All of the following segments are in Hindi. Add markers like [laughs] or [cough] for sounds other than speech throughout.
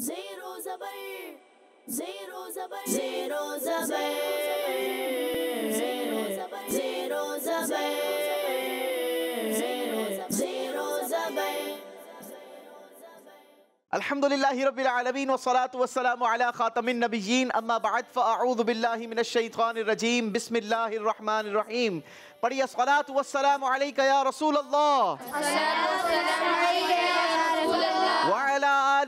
زيرو زبر زيرو زبر زيرو زبر زيرو زبر زيرو زبر زيرو زبر الحمد لله رب العالمين والصلاة والسلام على خاتم النبيين أما بعد فأعوذ بالله من الشيطان الرجيم بسم الله الرحمن الرحيم پڑھیے الصلاة والسلام عليك يا رسول الله الصلاة والسلام عليك يا رسول الله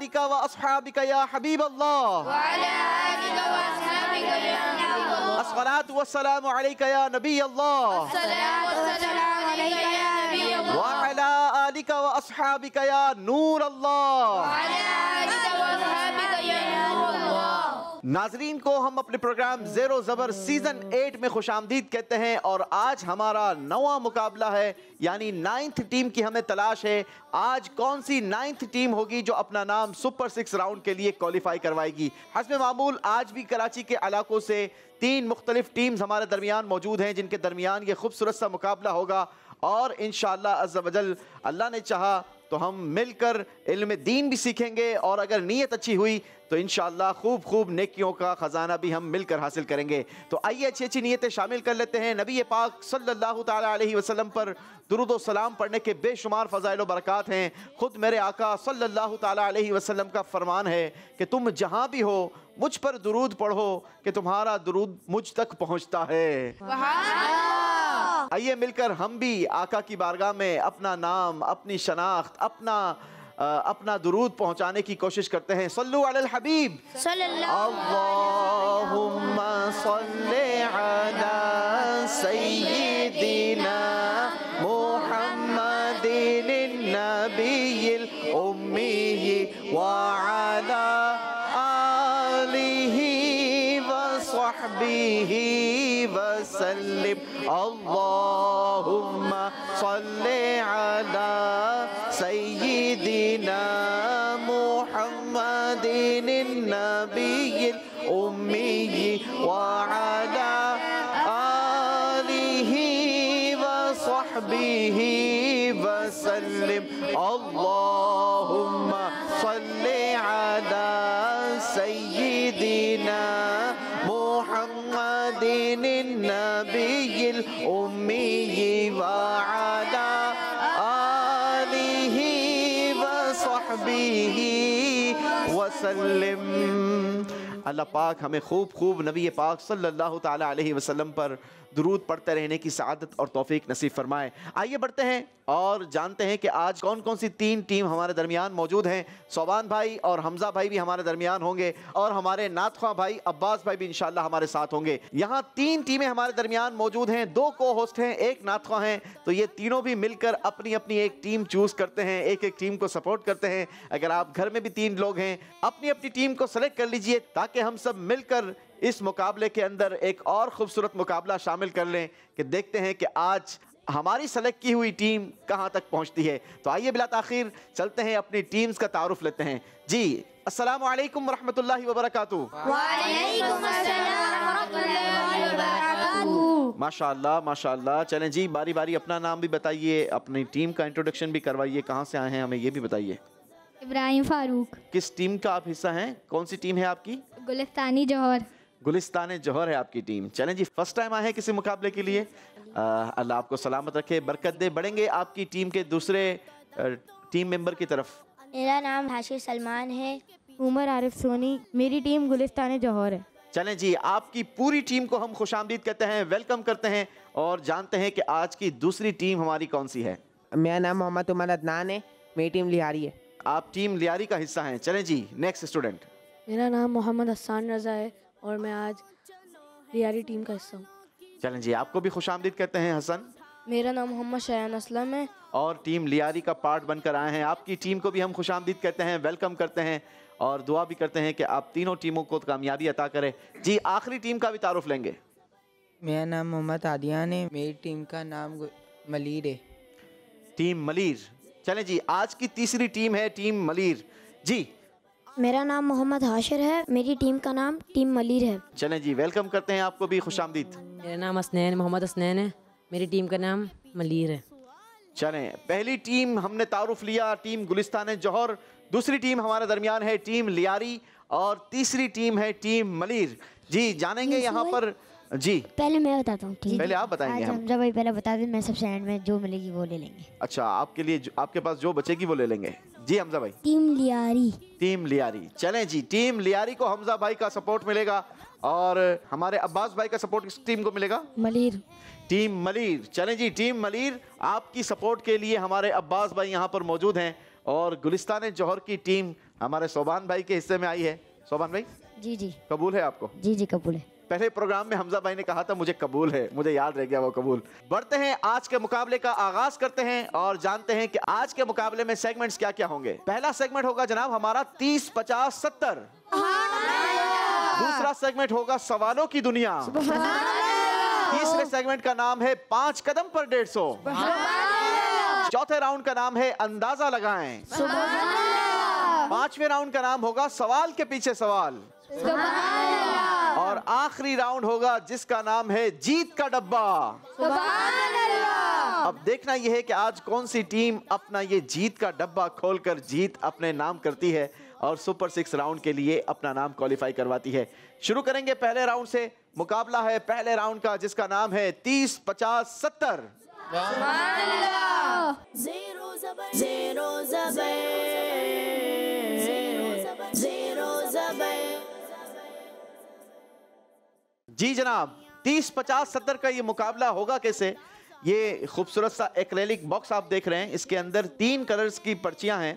آلك وأصحابك يا حبيب الله وعلى آلك وأصحابك يا حبيب الله الصلاة والسلام عليك يا نبي الله الصلاة والسلام عليك يا نبي الله وعلى آلك وأصحابك يا نور الله وعلى آلك وأصحابك يا نور الله नाजरीन को हम अपने प्रोग्राम जेरो जबर सीजन एट में खुश आमदीद कहते हैं और आज हमारा नवा मुकाबला है यानी नाइन्थ टीम की हमें तलाश है आज कौन सी नाइन्थ टीम होगी जो अपना नाम सुपर सिक्स राउंड के लिए क्वालिफाई करवाएगी हसब मामूल आज भी कराची के इलाकों से तीन मुख्तलिफ टीम्स हमारे दरमियान मौजूद हैं जिनके दरमियान ये खूबसूरत सा मुकाबला होगा और इन शाह अल्लाह ने चाहा तो हम मिलकर इल्म दीन भी सीखेंगे और अगर नीयत अच्छी हुई तो इन खूब खूब नेकियों का ख़जाना भी हम मिलकर हासिल करेंगे तो आइए अच्छी अच्छी नीयतें शामिल कर लेते हैं नबी पाक सल्लल्लाहु अलैहि वसल्लम पर दरुद सलाम पढ़ने के बेशुमार फ़ज़ाइल बरक़ात हैं ख़ुद मेरे आका सल्लल्लाहु अलैहि वसल्लम का फ़रमान है कि तुम जहाँ भी हो मुझ पर दरूद पढ़ो कि तुम्हारा दरूद मुझ तक पहुँचता है आइए मिलकर हम भी आका की बारगाह में अपना नाम अपनी शनाख्त अपना आ, अपना दुरूद पहुंचाने की कोशिश करते हैं सल्लू अल हबीब सल्लल्लाहु اللهم صل على سيدنا محمد النبي الأمي وعلى अल्लाह पाक हमें खूब खूब नबी पाक सल्लल्लाहु अलैहि वसल्लम पर दरूद पढ़ते रहने की सआदत और तोफ़ी नसीब फरमाए आइए बढ़ते हैं और जानते हैं कि आज कौन कौन सी तीन टीम हमारे दरमियान मौजूद हैं सोबान भाई और हमज़ा भाई भी हमारे दरमियान होंगे और हमारे नातखा भाई अब्बास भाई भी इन हमारे साथ होंगे यहाँ तीन टीमें हमारे दरमियान मौजूद हैं दो को होस्ट हैं एक नातखा हैं तो ये तीनों भी मिलकर अपनी अपनी एक टीम चूज़ करते हैं एक एक टीम को सपोर्ट करते हैं अगर आप घर में भी तीन लोग हैं अपनी अपनी टीम को सेलेक्ट कर लीजिए ताकि हम सब मिलकर इस मुकाबले के अंदर एक और खूबसूरत मुकाबला शामिल कर लें कि देखते हैं कि आज हमारी सेलेक्ट की हुई टीम कहां तक पहुंचती है तो आइए बिला तखिर चलते हैं अपनी टीम्स का तारुफ लेते हैं जी असलम वालेकुम रहमतुल्लाहि माशाल्लाह माशाल्लाह चलें जी बारी बारी अपना नाम भी बताइए अपनी टीम का इंट्रोडक्शन भी करवाइए कहाँ से आए हैं हमें ये भी बताइए इब्राहिम फारूक किस टीम का आप हिस्सा हैं कौन सी टीम है आपकी गुलिस्तानी जौहर गुलिस्तान जौहर है आपकी टीम चलें जी फर्स्ट टाइम आए हैं किसी मुकाबले के लिए अल्लाह आपको सलामत रखे बरकत दे बढ़ेंगे आपकी टीम के दूसरे टीम मेंबर की तरफ मेरा नाम हाशिर सलमान है उमर आरिफ सोनी मेरी टीम गुलिस्तान जौहर है चलें जी आपकी पूरी टीम को हम खुश कहते हैं वेलकम करते हैं और जानते हैं कि आज की दूसरी टीम हमारी कौन सी है मेरा नाम मोहम्मद उमर अदनान है मेरी टीम लिहारी है आप टीम लियारी का हिस्सा हैं चलें जी नेक्स्ट स्टूडेंट मेरा नाम मोहम्मद हसान रज़ा है और मैं आज रियाली टीम का हिस्सा हूँ चलें जी आपको भी खुश करते कहते हैं हसन मेरा नाम मोहम्मद शयान असलम है और टीम लियारी का पार्ट बनकर आए हैं आपकी टीम को भी हम खुश आमदीद कहते हैं वेलकम करते हैं और दुआ भी करते हैं कि आप तीनों टीमों को कामयाबी अता करें जी आखिरी टीम का भी तारफ़ लेंगे मेरा नाम मोहम्मद आदियान है मेरी टीम का नाम मलिर है टीम मलिर चलें जी आज की तीसरी टीम है टीम मलिर जी मेरा नाम मोहम्मद हाशिर है मेरी टीम का नाम टीम मलिर है चले जी वेलकम करते हैं आपको भी खुश आमदीद मेरा नाम असनैन मोहम्मद असनैन है मेरी टीम का नाम मलिर है चलें पहली टीम हमने तारुफ लिया टीम गुलिस्तान जौहर दूसरी टीम हमारे दरमियान है टीम लियारी और तीसरी टीम है टीम मलिर जी जानेंगे यहाँ पर जी पहले मैं बताता हूँ पहले आप बताएंगे हम भाई पहले बता दें मैं सबसे एंड में जो मिलेगी वो ले लेंगे अच्छा आपके लिए आपके पास जो बचेगी वो ले लेंगे जी हमजा भाई टीम लियारी टीम लियारी चले जी टीम लियारी को हमजा भाई का सपोर्ट मिलेगा और हमारे अब्बास भाई का सपोर्ट किस टीम को मिलेगा मलिर टीम मलिर चले जी टीम मलिर आपकी सपोर्ट के लिए हमारे अब्बास भाई यहाँ पर मौजूद हैं और गुलिस्तान जौहर की टीम हमारे सोबान भाई के हिस्से में आई है सोबान भाई जी जी कबूल है आपको जी जी कबूल है पहले प्रोग्राम में हमजा भाई ने कहा था मुझे कबूल है मुझे याद रह गया वो कबूल बढ़ते हैं आज के मुकाबले का आगाज करते हैं और जानते हैं कि आज के मुकाबले में सेगमेंट्स क्या क्या होंगे पहला सेगमेंट होगा जनाब हमारा तीस पचास सत्तर दूसरा सेगमेंट होगा सवालों की दुनिया तीसरे सेगमेंट का नाम है पांच कदम पर डेढ़ सौ चौथे राउंड का नाम है अंदाजा लगाएं पांचवें राउंड का नाम होगा सवाल के पीछे सवाल और आखिरी राउंड होगा जिसका नाम है जीत का डब्बा अब देखना यह है कि आज कौन सी टीम अपना ये जीत का डब्बा खोलकर जीत अपने नाम करती है और सुपर सिक्स राउंड के लिए अपना नाम क्वालिफाई करवाती है शुरू करेंगे पहले राउंड से मुकाबला है पहले राउंड का जिसका नाम है तीस पचास सत्तर जबर, जबर, जबर। जी जनाब तीस पचास सत्तर का ये मुकाबला होगा कैसे ये खूबसूरत सा एक्रेलिक बॉक्स आप देख रहे हैं इसके अंदर तीन कलर्स की पर्चियां हैं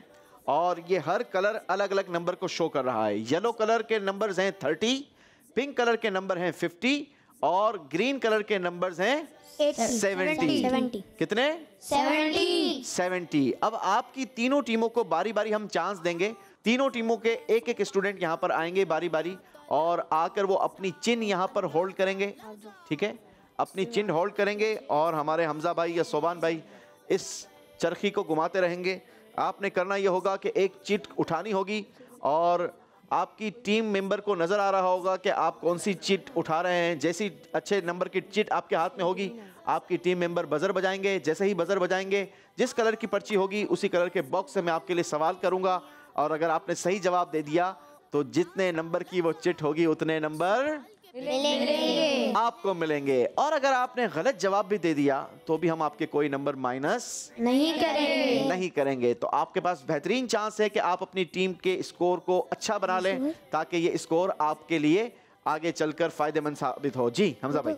और ये हर कलर अलग अलग नंबर को शो कर रहा है येलो कलर के नंबर्स हैं थर्टी पिंक कलर के नंबर हैं फिफ्टी और ग्रीन कलर के नंबर्स हैं सेवेंटी कितने सेवेंटी सेवेंटी अब आपकी तीनों टीमों को बारी बारी हम चांस देंगे तीनों टीमों के एक एक स्टूडेंट यहाँ पर आएंगे बारी बारी और आकर वो अपनी चिन यहाँ पर होल्ड करेंगे ठीक है अपनी चिन्ह होल्ड करेंगे और हमारे हमज़ा भाई या सोबान भाई इस चरखी को घुमाते रहेंगे आपने करना ये होगा कि एक चिट उठानी होगी और आपकी टीम मेंबर को नज़र आ रहा होगा कि आप कौन सी चिट उठा रहे हैं जैसी अच्छे नंबर की चिट आपके हाथ में होगी आपकी टीम मेंबर बज़र बजाएंगे जैसे ही बज़र बजाएंगे जिस कलर की पर्ची होगी उसी कलर के बॉक्स से मैं आपके लिए सवाल करूंगा और अगर आपने सही जवाब दे दिया तो जितने नंबर की वो चिट होगी उतने नंबर मिलेंगे आपको मिलेंगे और अगर आपने गलत जवाब भी दे दिया तो भी हम आपके कोई नंबर माइनस नहीं करेंगे नहीं करेंगे तो आपके पास बेहतरीन चांस है कि आप अपनी टीम के स्कोर को अच्छा बना लें ताकि ये स्कोर आपके लिए आगे चलकर फायदेमंद साबित हो जी हमजा भाई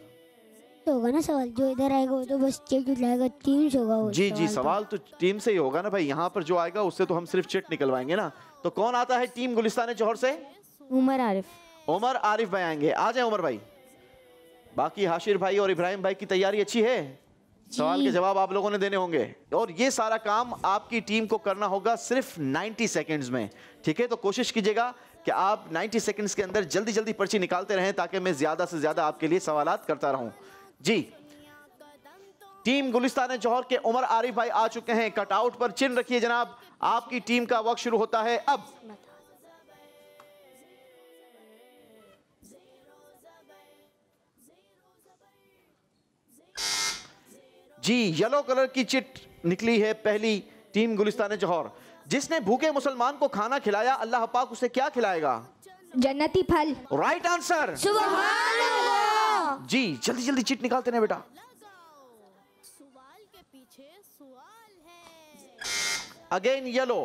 तो होगा ना सवाल जो इधर आएगा वो तो बस चेट उठाएगा टीम से होगा वो जी जी सवाल तो टीम तो से ही होगा ना भाई यहाँ पर जो आएगा उससे तो हम सिर्फ चिट निकलवाएंगे ना तो कौन आता है टीम गुलिस्तान जौहर से उमर आरिफ उमर आरिफ भाई आएंगे आ जाए उमर भाई बाकी हाशिर भाई और इब्राहिम भाई की तैयारी अच्छी है सवाल के जवाब आप लोगों ने देने होंगे और ये सारा काम आपकी टीम को करना होगा सिर्फ 90 सेकंड्स में ठीक है तो कोशिश कीजिएगा कि आप 90 सेकंड्स के अंदर जल्दी जल्दी पर्ची निकालते रहें ताकि मैं ज़्यादा से ज़्यादा आपके लिए सवाल करता रहूं जी टीम गुलिस्तान जौहर के उमर आरिफ भाई आ चुके हैं कटआउट पर चिन्ह रखिए जनाब आपकी टीम का वक्त शुरू होता है अब जी येलो कलर की चिट निकली है पहली टीम गुलिस्तान जौहर जिसने भूखे मुसलमान को खाना खिलाया अल्लाह पाक उसे क्या खिलाएगा जन्नती फल राइट आंसर अल्लाह जी जल्दी जल्दी चिट निकालते ना बेटा अगेन येलो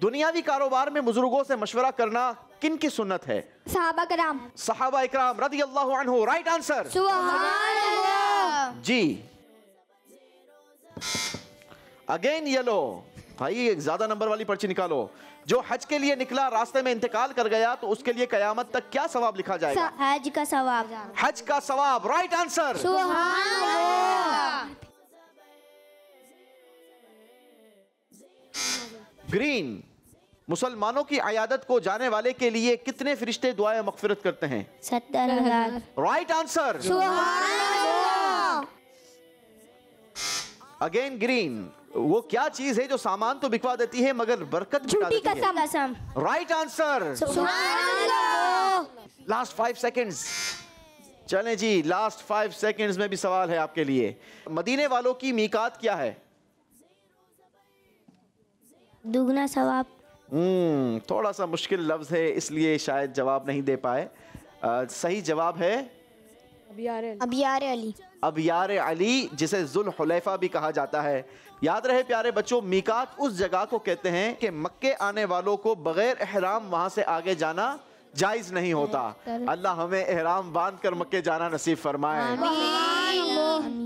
दुनियावी कारोबार में बुजुर्गों से मशवरा करना किन की सुन्नत है सहाबा इकराम राइट आंसर जी अगेन येलो भाई एक ज़्यादा नंबर वाली पर्ची निकालो जो हज के लिए निकला रास्ते में इंतकाल कर गया तो उसके लिए कयामत तक क्या सवाब लिखा जाएगा हज का सवाब हज का सवाब राइट आंसर ग्रीन मुसलमानों की अयादत को जाने वाले के लिए कितने फरिश्ते दुआएं मकफरत करते हैं सत्तर हजार राइट आंसर अगेन ग्रीन वो क्या चीज है जो सामान तो बिकवा देती है मगर बरकत देती कसम right answer last five seconds चले जी लास्ट फाइव सेकेंड्स में भी सवाल है आपके लिए मदीने वालों की मीकात क्या है दुगना सवाब हम्म थोड़ा सा मुश्किल लफ्ज है इसलिए शायद जवाब नहीं दे पाए आ, सही जवाब है अबियार अली अब यार अली जिसे जुल हुलैफा भी कहा जाता है याद रहे प्यारे बच्चों मीकात उस जगह को कहते हैं कि मक्के आने वालों को बगैर अहराम वहाँ से आगे जाना जायज नहीं होता अल्लाह हमें एहराम बांध कर मक्के जाना नसीब फरमाए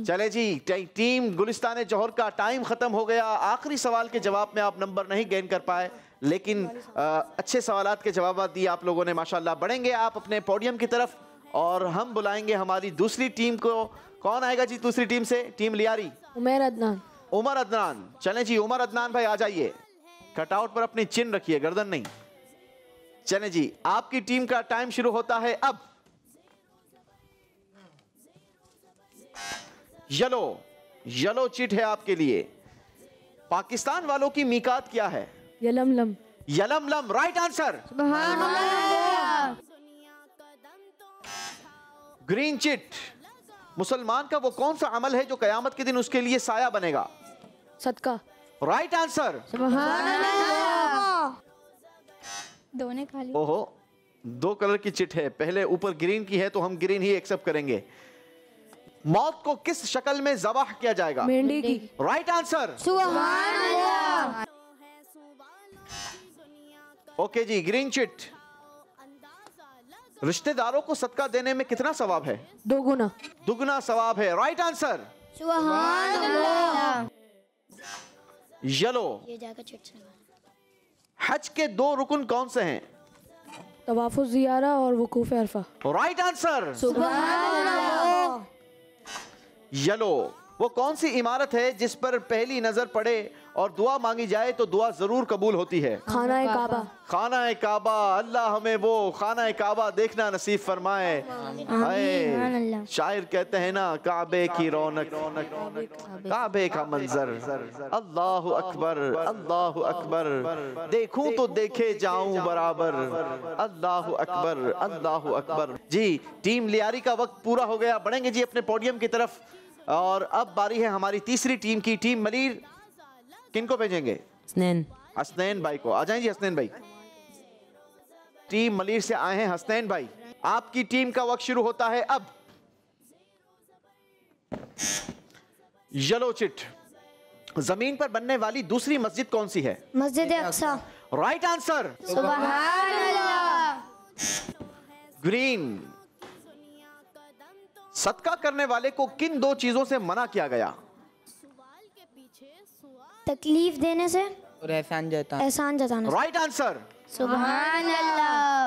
चले जी टीम गुलिस्तान जौहर का टाइम खत्म हो गया आखिरी सवाल के जवाब में आप नंबर नहीं गेन कर पाए लेकिन आ, अच्छे सवाल के जवाब दिए आप लोगों ने माशाल्लाह बढ़ेंगे आप अपने पोडियम की तरफ और हम बुलाएंगे हमारी दूसरी टीम को कौन आएगा जी दूसरी टीम से टीम लियारी उमर अदनान उमर अदनान चलें जी उमर अदनान भाई आ जाइए कटआउट पर अपनी चिन्ह रखिए गर्दन नहीं चलें जी आपकी टीम का टाइम शुरू होता है अब येलो येलो चिट है आपके लिए पाकिस्तान वालों की मीकात क्या है Yalamlam Yalamlam right answer green chit मुसलमान का वो कौन सा अमल है जो कयामत के दिन उसके लिए साया बनेगा सदका राइट आंसर दो ने ओहो दो कलर की चिट है पहले ऊपर ग्रीन की है तो हम ग्रीन ही एक्सेप्ट करेंगे मौत को किस शक्ल में जबाह किया जाएगा मेंढी की राइट आंसर ओके जी ग्रीन चिट रिश्तेदारों को सदका देने में कितना सवाब है दोगुना दुगुना सवाब है राइट आंसर यलो हज के दो रुकन कौन से हैं तवाफु जियारा और वकूफ अरफा राइट आंसर यलो वो कौन सी इमारत है जिस पर पहली नजर पड़े और दुआ मांगी जाए तो दुआ जरूर कबूल होती है खाना काबा खाना काबा अल्लाह हमें वो खाना काबा देखना नसीब फरमाए शायर कहते हैं ना काबे की रौनक काबे का मंजर अल्लाह अकबर अल्लाह अकबर देखूं तो देखे जाऊं बराबर अल्लाह अकबर अल्लाह अकबर जी टीम लियारी का वक्त पूरा हो गया बढ़ेंगे जी अपने पोडियम की तरफ और अब बारी है हमारी तीसरी टीम की टीम मलिर किन को भेजेंगे हसनैन भाई को आ जाए जी हसनैन भाई टीम मलिर से आए हैं हसनैन भाई आपकी टीम का वक्त शुरू होता है अब येलो चिट जमीन पर बनने वाली दूसरी मस्जिद कौन सी है मस्जिद अक्सा राइट आंसर ग्रीन सदका करने वाले को किन दो चीजों से मना किया गया तकलीफ देने से और एहसान जताना एहसान जताना राइट आंसर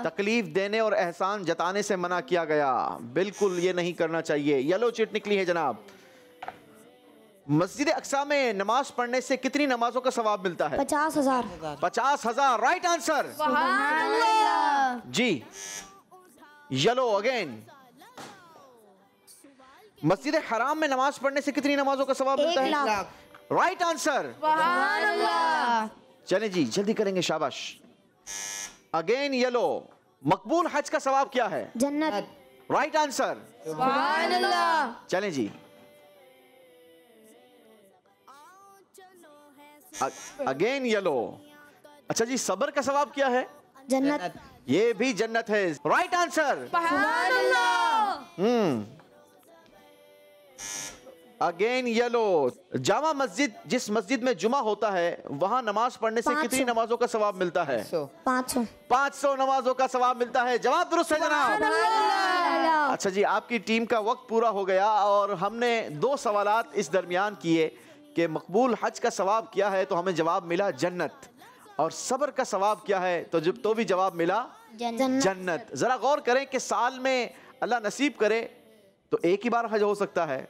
तकलीफ देने और एहसान जताने से मना किया गया बिल्कुल ये नहीं करना चाहिए येलो चिट निकली है जनाब मस्जिद अक्सा में नमाज पढ़ने से कितनी नमाजों का सवाब मिलता है पचास हजार पचास हजार राइट आंसर जी येलो अगेन मस्जिद हराम में नमाज पढ़ने से कितनी नमाजों का सवाब मिलता है लाख राइट आंसर चले जी जल्दी करेंगे शाबाश अगेन येलो मकबूल हज का सवाब क्या है जन्नत राइट आंसर चले जी अगेन येलो अच्छा जी सबर का सवाब क्या है जन्नत ये भी जन्नत है right answer hmm again yellow Jama Masjid जिस मस्जिद में जुमा होता है वहाँ नमाज पढ़ने से कितनी नमाजों का सवाब मिलता है पाँच सौ नमाजों का सवाब मिलता है जवाब दुरुस्त है जनाब अच्छा जी आपकी टीम का वक्त पूरा हो गया और हमने दो सवाल इस दरमियान किए कि मकबूल हज का सवाब क्या है तो हमें जवाब मिला जन्नत और सब्र का सवाब क्या है तो जब तो भी जवाब मिला जन्नत, जन्नत। ज़रा गौर करें कि साल में अल्लाह नसीब करे तो एक ही बार हज हो सकता है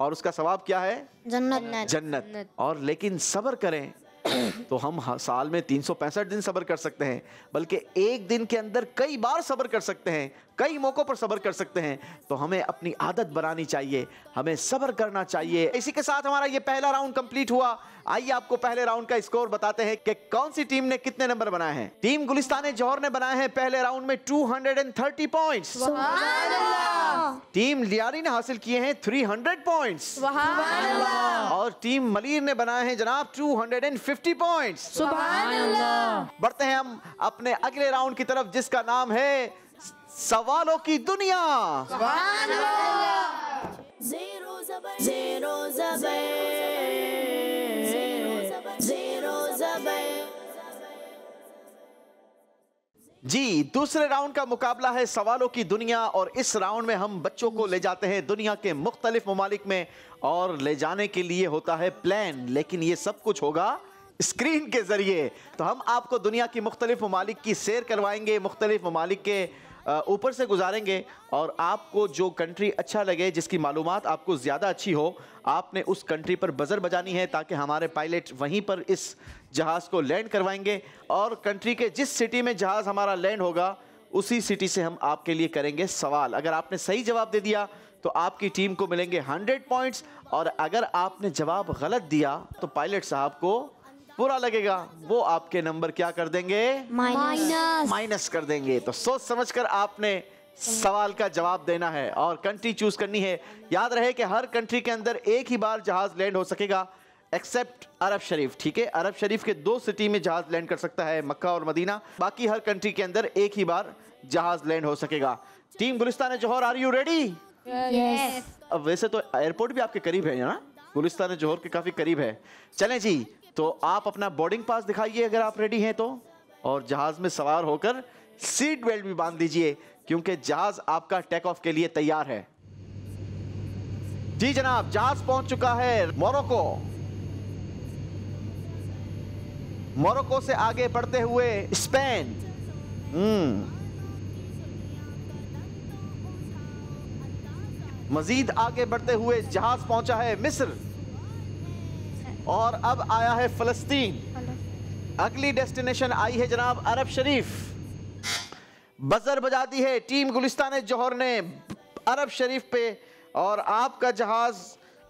और उसका सवाब क्या है जन्नत जन्नत और लेकिन सब्र करें [coughs] तो हम साल में तीन दिन सब्र कर सकते हैं बल्कि एक दिन के अंदर कई बार सब्र कर सकते हैं कई मौक़ों पर सबर कर सकते हैं तो हमें अपनी आदत बनानी चाहिए हमें सबर करना चाहिए इसी के साथ हमारा ये पहला राउंड कंप्लीट हुआ आइए आपको पहले राउंड का स्कोर बताते हैं कि कौन सी टीम ने कितने नंबर बनाए हैं टीम गुलिस्तान जौहर ने बनाए हैं पहले राउंड में 230 पॉइंट्स टीम लियारी ने हासिल किए हैं 300 पॉइंट और टीम मलिर ने बनाए हैं जनाब 250 पॉइंट्स बढ़ते हैं हम अपने अगले राउंड की तरफ जिसका नाम है सवालों की दुनिया जी दूसरे राउंड का मुकाबला है सवालों की दुनिया और इस राउंड में हम बच्चों को ले जाते हैं दुनिया के मुख्तलिफ ममालिक में और ले जाने के लिए होता है प्लान लेकिन ये सब कुछ होगा स्क्रीन के जरिए तो हम आपको दुनिया की मुख्तलिफ ममालिक की सैर करवाएंगे मुख्तलिफ ममालिक के ऊपर से गुजारेंगे और आपको जो कंट्री अच्छा लगे जिसकी मालूम आपको ज़्यादा अच्छी हो आपने उस कंट्री पर बज़र बजानी है ताकि हमारे पायलट वहीं पर इस जहाज़ को लैंड करवाएंगे और कंट्री के जिस सिटी में जहाज़ हमारा लैंड होगा उसी सिटी से हम आपके लिए करेंगे सवाल अगर आपने सही जवाब दे दिया तो आपकी टीम को मिलेंगे 100 पॉइंट्स और अगर आपने जवाब गलत दिया तो पायलट साहब को बुरा लगेगा वो आपके नंबर क्या कर देंगे माइनस माइनस कर देंगे तो सोच समझ कर आपने सवाल का जवाब देना है और कंट्री चूज करनी है याद रहे कि हर कंट्री के अंदर एक ही बार जहाज लैंड हो सकेगा एक्सेप्ट अरब शरीफ ठीक है अरब शरीफ के दो सिटी में जहाज लैंड कर सकता है मक्का और मदीना बाकी हर कंट्री के अंदर एक ही बार जहाज लैंड हो सकेगा team Gulistan Jauhar are you ready अब वैसे तो एयरपोर्ट भी आपके करीब है ना गुलिस्तान जौहर के काफी करीब है चले जी तो आप अपना बोर्डिंग पास दिखाइए अगर आप रेडी हैं तो और जहाज में सवार होकर सीट बेल्ट भी बांध दीजिए क्योंकि जहाज आपका टेक ऑफ के लिए तैयार है जी जनाब जहाज पहुंच चुका है मोरक्को मोरक्को से आगे बढ़ते हुए स्पेन हम्म। मजीद आगे बढ़ते हुए जहाज पहुंचा है मिस्र और अब आया है फलस्तीन अगली डेस्टिनेशन आई है जनाब अरब शरीफ बजर बजा दी है टीम गुलिस्तान जौहर ने अरब शरीफ पे और आपका जहाज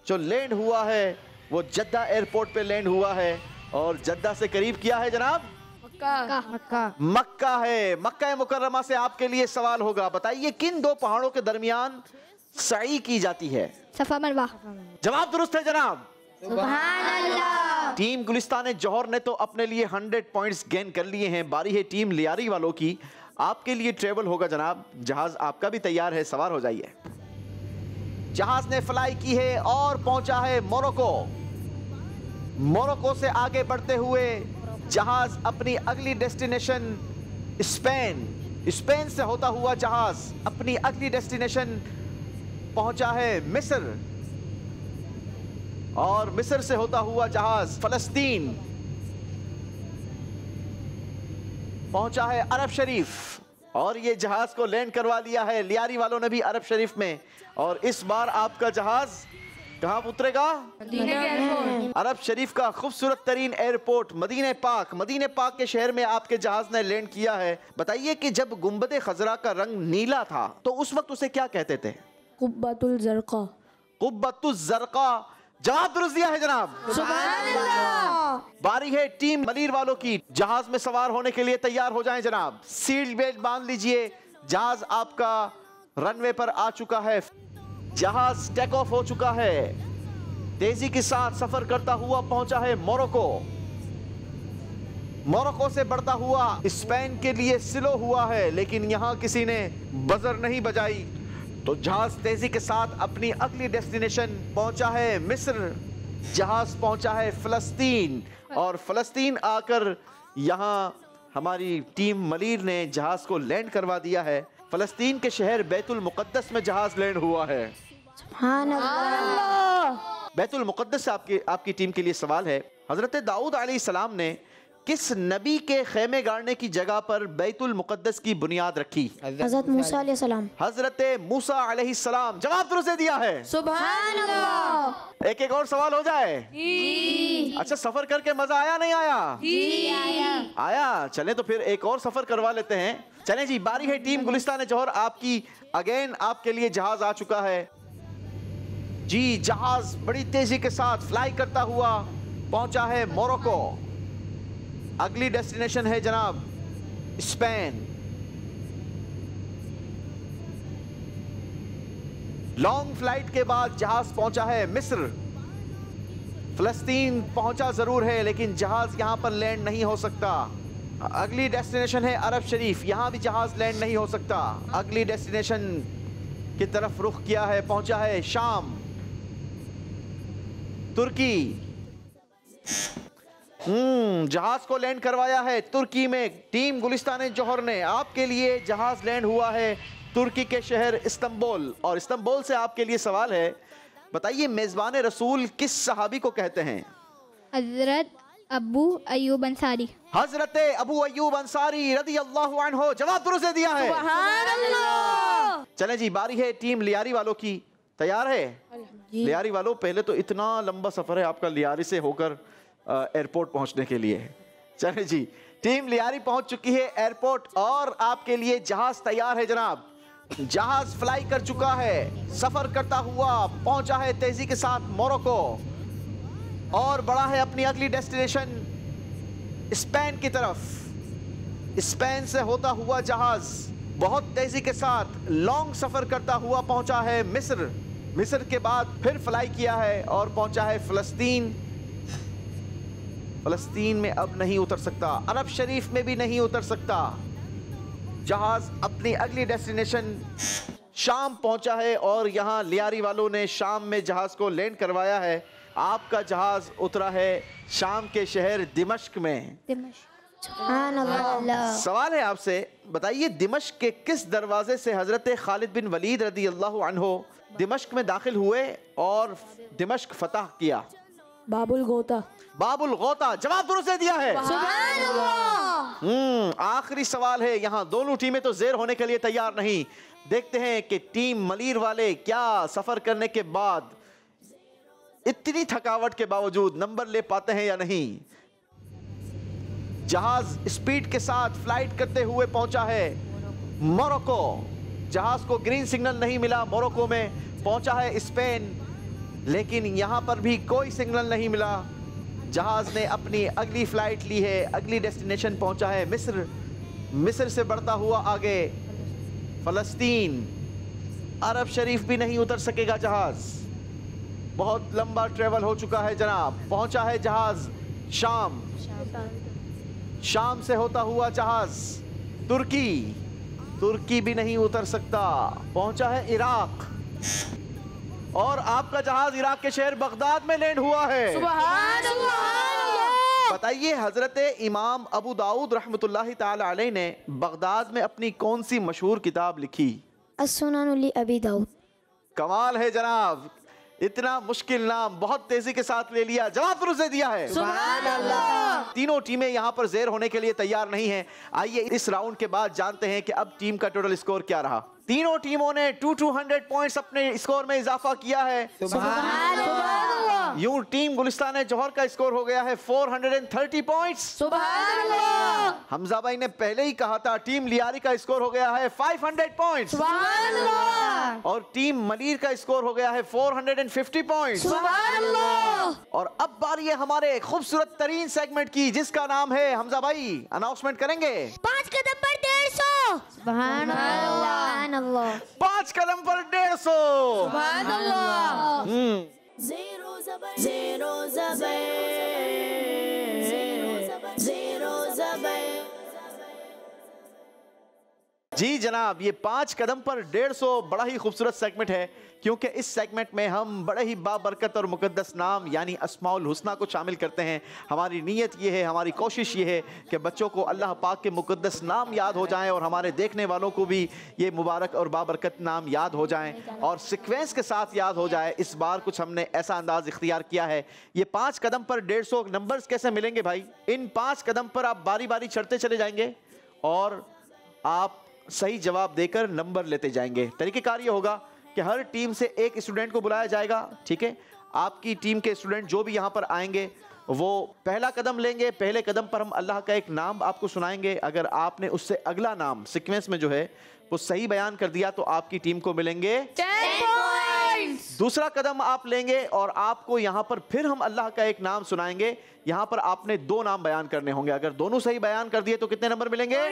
जो लैंड हुआ है वो जद्दा एयरपोर्ट पे लैंड हुआ है और जद्दा से करीब किया है जनाब मक्का मक्का मक्का है मक्का मुकर्रमा से आपके लिए सवाल होगा बताइए किन दो पहाड़ों के दरमियान सई की जाती है सफा मरवा जवाब दुरुस्त है जनाब टीम गुलिस्तान जौहर ने तो अपने लिए 100 पॉइंट्स गेन कर लिए हैं बारी है टीम लियारी वालों की आपके लिए ट्रेवल होगा जनाब जहाज आपका भी तैयार है सवार हो जाइए जहाज ने फ्लाई की है और पहुंचा है मोरको मोरको से आगे बढ़ते हुए जहाज अपनी अगली डेस्टिनेशन स्पेन स्पेन से होता हुआ जहाज अपनी अगली डेस्टिनेशन पहुंचा है मिस्र और मिस्र से होता हुआ जहाज फलस्तीन पहुंचा है अरब शरीफ और ये जहाज को लैंड करवा लिया है लियारी वालों ने भी अरब शरीफ में और इस बार आपका जहाज कहाँ उतरेगा अरब शरीफ का खूबसूरत तरीन एयरपोर्ट मदीने पाक मदीने पाक के शहर में आपके जहाज ने लैंड किया है बताइए कि जब गुम्बद खजरा का रंग नीला था तो उस वक्त उसे क्या कहते थे कुब्बतुल जरका कुब्बतुल जरका जहाज दुरुस्त दिया है जनाब बारी है टीम मलिर वालों की जहाज में सवार होने के लिए तैयार हो जाएं जनाब सीट बेल्ट बांध लीजिए जहाज आपका रनवे पर आ चुका है जहाज टेक ऑफ हो चुका है तेजी के साथ सफर करता हुआ पहुंचा है मोरक्को मोरक्को से बढ़ता हुआ स्पेन के लिए स्लो हुआ है लेकिन यहां किसी ने बजर नहीं बजाई तो जहाज तेजी के साथ अपनी अगली डेस्टिनेशन पहुंचा है मिस्र जहाज पहुंचा है फलस्तीन और फलस्तीन आकर यहाँ हमारी टीम मलिर ने जहाज को लैंड करवा दिया है फलस्तीन के शहर बैतुल मुकद्दस में जहाज लैंड हुआ है बैतुल मुकद्दस आपके आपकी टीम के लिए सवाल है हजरत दाऊद सलाम ने किस नबी के खेमे गाड़ने की जगह पर बैतुल मुकद्दस की बुनियाद रखी हजरत मूसा हजरत मूसा सलाम जवाब दुरुस्त दिया है सुबह एक एक और सवाल हो जाए अच्छा सफर करके मजा आया नहीं आया आया आया चले तो फिर एक और सफर करवा लेते हैं चले जी बारी है टीम गुलिस्तान जौहर आपकी अगेन आपके लिए जहाज आ चुका है जी जहाज बड़ी तेजी के साथ फ्लाई करता हुआ पहुंचा है मोरक्को अगली डेस्टिनेशन है जनाब स्पेन लॉन्ग फ्लाइट के बाद जहाज पहुंचा है मिस्र फलस्तीन पहुंचा जरूर है लेकिन जहाज यहां पर लैंड नहीं हो सकता अगली डेस्टिनेशन है अरब शरीफ यहां भी जहाज लैंड नहीं हो सकता अगली डेस्टिनेशन की तरफ रुख किया है पहुंचा है शाम तुर्की हम्म, जहाज को लैंड करवाया है तुर्की में टीम गुलिस्तान जौहर ने आपके लिए जहाज लैंड हुआ है तुर्की के शहर इस्तंबुल और इस्तंबुल से आपके लिए सवाल है बताइए मेज़बान रसूल किस सहाबी को कहते हैं हजरत अबू अयूब अंसारी हजरत अबू अयूब अंसारी रदी अल्लाह जवाब दुरुस्त दिया है चले जी बारी है टीम लियारी वालों की तैयार है लियारी वालों पहले तो इतना लंबा सफर है आपका लियारी से होकर एयरपोर्ट पहुंचने के लिए चले जी टीम लियारी पहुंच चुकी है एयरपोर्ट और आपके लिए जहाज तैयार है जनाब जहाज फ्लाई कर चुका है सफर करता हुआ पहुंचा है तेजी के साथ मोरक्को और बड़ा है अपनी अगली डेस्टिनेशन स्पेन की तरफ स्पेन से होता हुआ जहाज बहुत तेजी के साथ लॉन्ग सफर करता हुआ पहुंचा है मिस्र मिस्र के बाद फिर फ्लाई किया है और पहुंचा है फलस्तीन फलस्तीन में अब नहीं उतर सकता अरब शरीफ में भी नहीं उतर सकता जहाज अपनी अगली डेस्टिनेशन शाम पहुंचा है और यहाँ लियारी वालों ने शाम में जहाज़ को लैंड करवाया है आपका जहाज उतरा है शाम के शहर दिमश्क में सवाल है आपसे बताइए दिमश्क के किस दरवाजे से हजरत खालिद बिन वलीद रदी अल्लाह दिमश्क में दाखिल हुए और दिमश्क फतह किया बाबुल गोता बाबुल गोता जवाब दोनों से दिया है हम्म आखिरी सवाल है यहाँ दोनों टीमें तो जेर होने के लिए तैयार नहीं देखते हैं कि टीम मलिर वाले क्या सफर करने के बाद इतनी थकावट के बावजूद नंबर ले पाते हैं या नहीं जहाज स्पीड के साथ फ्लाइट करते हुए पहुंचा है मोरक्को जहाज को ग्रीन सिग्नल नहीं मिला मोरक्को में पहुंचा है स्पेन लेकिन यहाँ पर भी कोई सिग्नल नहीं मिला जहाज़ ने अपनी अगली फ़्लाइट ली है अगली डेस्टिनेशन पहुँचा है मिस्र मिस्र से बढ़ता हुआ आगे फ़लस्तीन अरब शरीफ भी नहीं उतर सकेगा जहाज़ बहुत लंबा ट्रेवल हो चुका है जनाब पहुंचा है जहाज शाम शाम से होता हुआ जहाज तुर्की तुर्की भी नहीं उतर सकता पहुंचा है इराक और आपका जहाज इराक के शहर बगदाद में लैंड हुआ है बताइए हजरत इमाम अबू दाऊद रहमतुल्लाह ने बगदाद में अपनी कौन सी मशहूर किताब लिखी असुनानुली अबी दाऊद कमाल है जनाब इतना मुश्किल नाम बहुत तेजी के साथ ले लिया जवाब फिर उसे दिया है तीनों टीमें यहाँ पर जेर होने के लिए तैयार नहीं है आइए इस राउंड के बाद जानते हैं कि अब टीम का टोटल स्कोर क्या रहा तीनों टीमों ने टू टू हंड्रेड पॉइंट अपने स्कोर में इजाफा किया है यूं टीम गुलिस्तान जौहर का स्कोर हो गया है 430 पॉइंट हमजा भाई ने पहले ही कहा था टीम लियारी का स्कोर हो गया है 500 पॉइंट और टीम मलिर का स्कोर हो गया है 450 पॉइंट्स और अब बारी है हमारे खूबसूरत तरीन सेगमेंट की जिसका नाम है हमजा भाई अनाउंसमेंट करेंगे पांच कदम पर डेढ़ सौ Subhanallah. Pode caramba para Deus. Subhanallah. Hum. Zero Zero Zabay. Zero Zabay. जी जनाब ये पांच कदम पर डेढ़ सौ बड़ा ही खूबसूरत सेगमेंट है क्योंकि इस सेगमेंट में हम बड़े ही बाबरकत और मुकदस नाम यानी असमाउल हुसना को शामिल करते हैं हमारी नीयत ये है हमारी कोशिश ये है कि बच्चों को अल्लाह पाक के मुकदस नाम याद हो जाएं और हमारे देखने वालों को भी ये मुबारक और बाबरकत नाम याद हो जाएं और सिक्वेंस के साथ याद हो जाए इस बार कुछ हमने ऐसा अंदाज इख्तियार किया है ये पाँच कदम पर डेढ़ सौ नंबर्स कैसे मिलेंगे भाई इन पाँच कदम पर आप बारी बारी चढ़ते चले जाएँगे और आप सही जवाब देकर नंबर लेते जाएंगे तरीकेकार ये होगा कि हर टीम से एक स्टूडेंट को बुलाया जाएगा ठीक है आपकी टीम के स्टूडेंट जो भी यहाँ पर आएंगे वो पहला कदम लेंगे पहले कदम पर हम अल्लाह का एक नाम आपको सुनाएंगे अगर आपने उससे अगला नाम सिक्वेंस में जो है वो सही बयान कर दिया तो आपकी टीम को मिलेंगे दूसरा कदम आप लेंगे और आपको यहाँ पर फिर हम अल्लाह का एक नाम सुनाएंगे यहाँ पर आपने दो नाम बयान करने होंगे अगर दोनों सही बयान कर दिए तो कितने नंबर मिलेंगे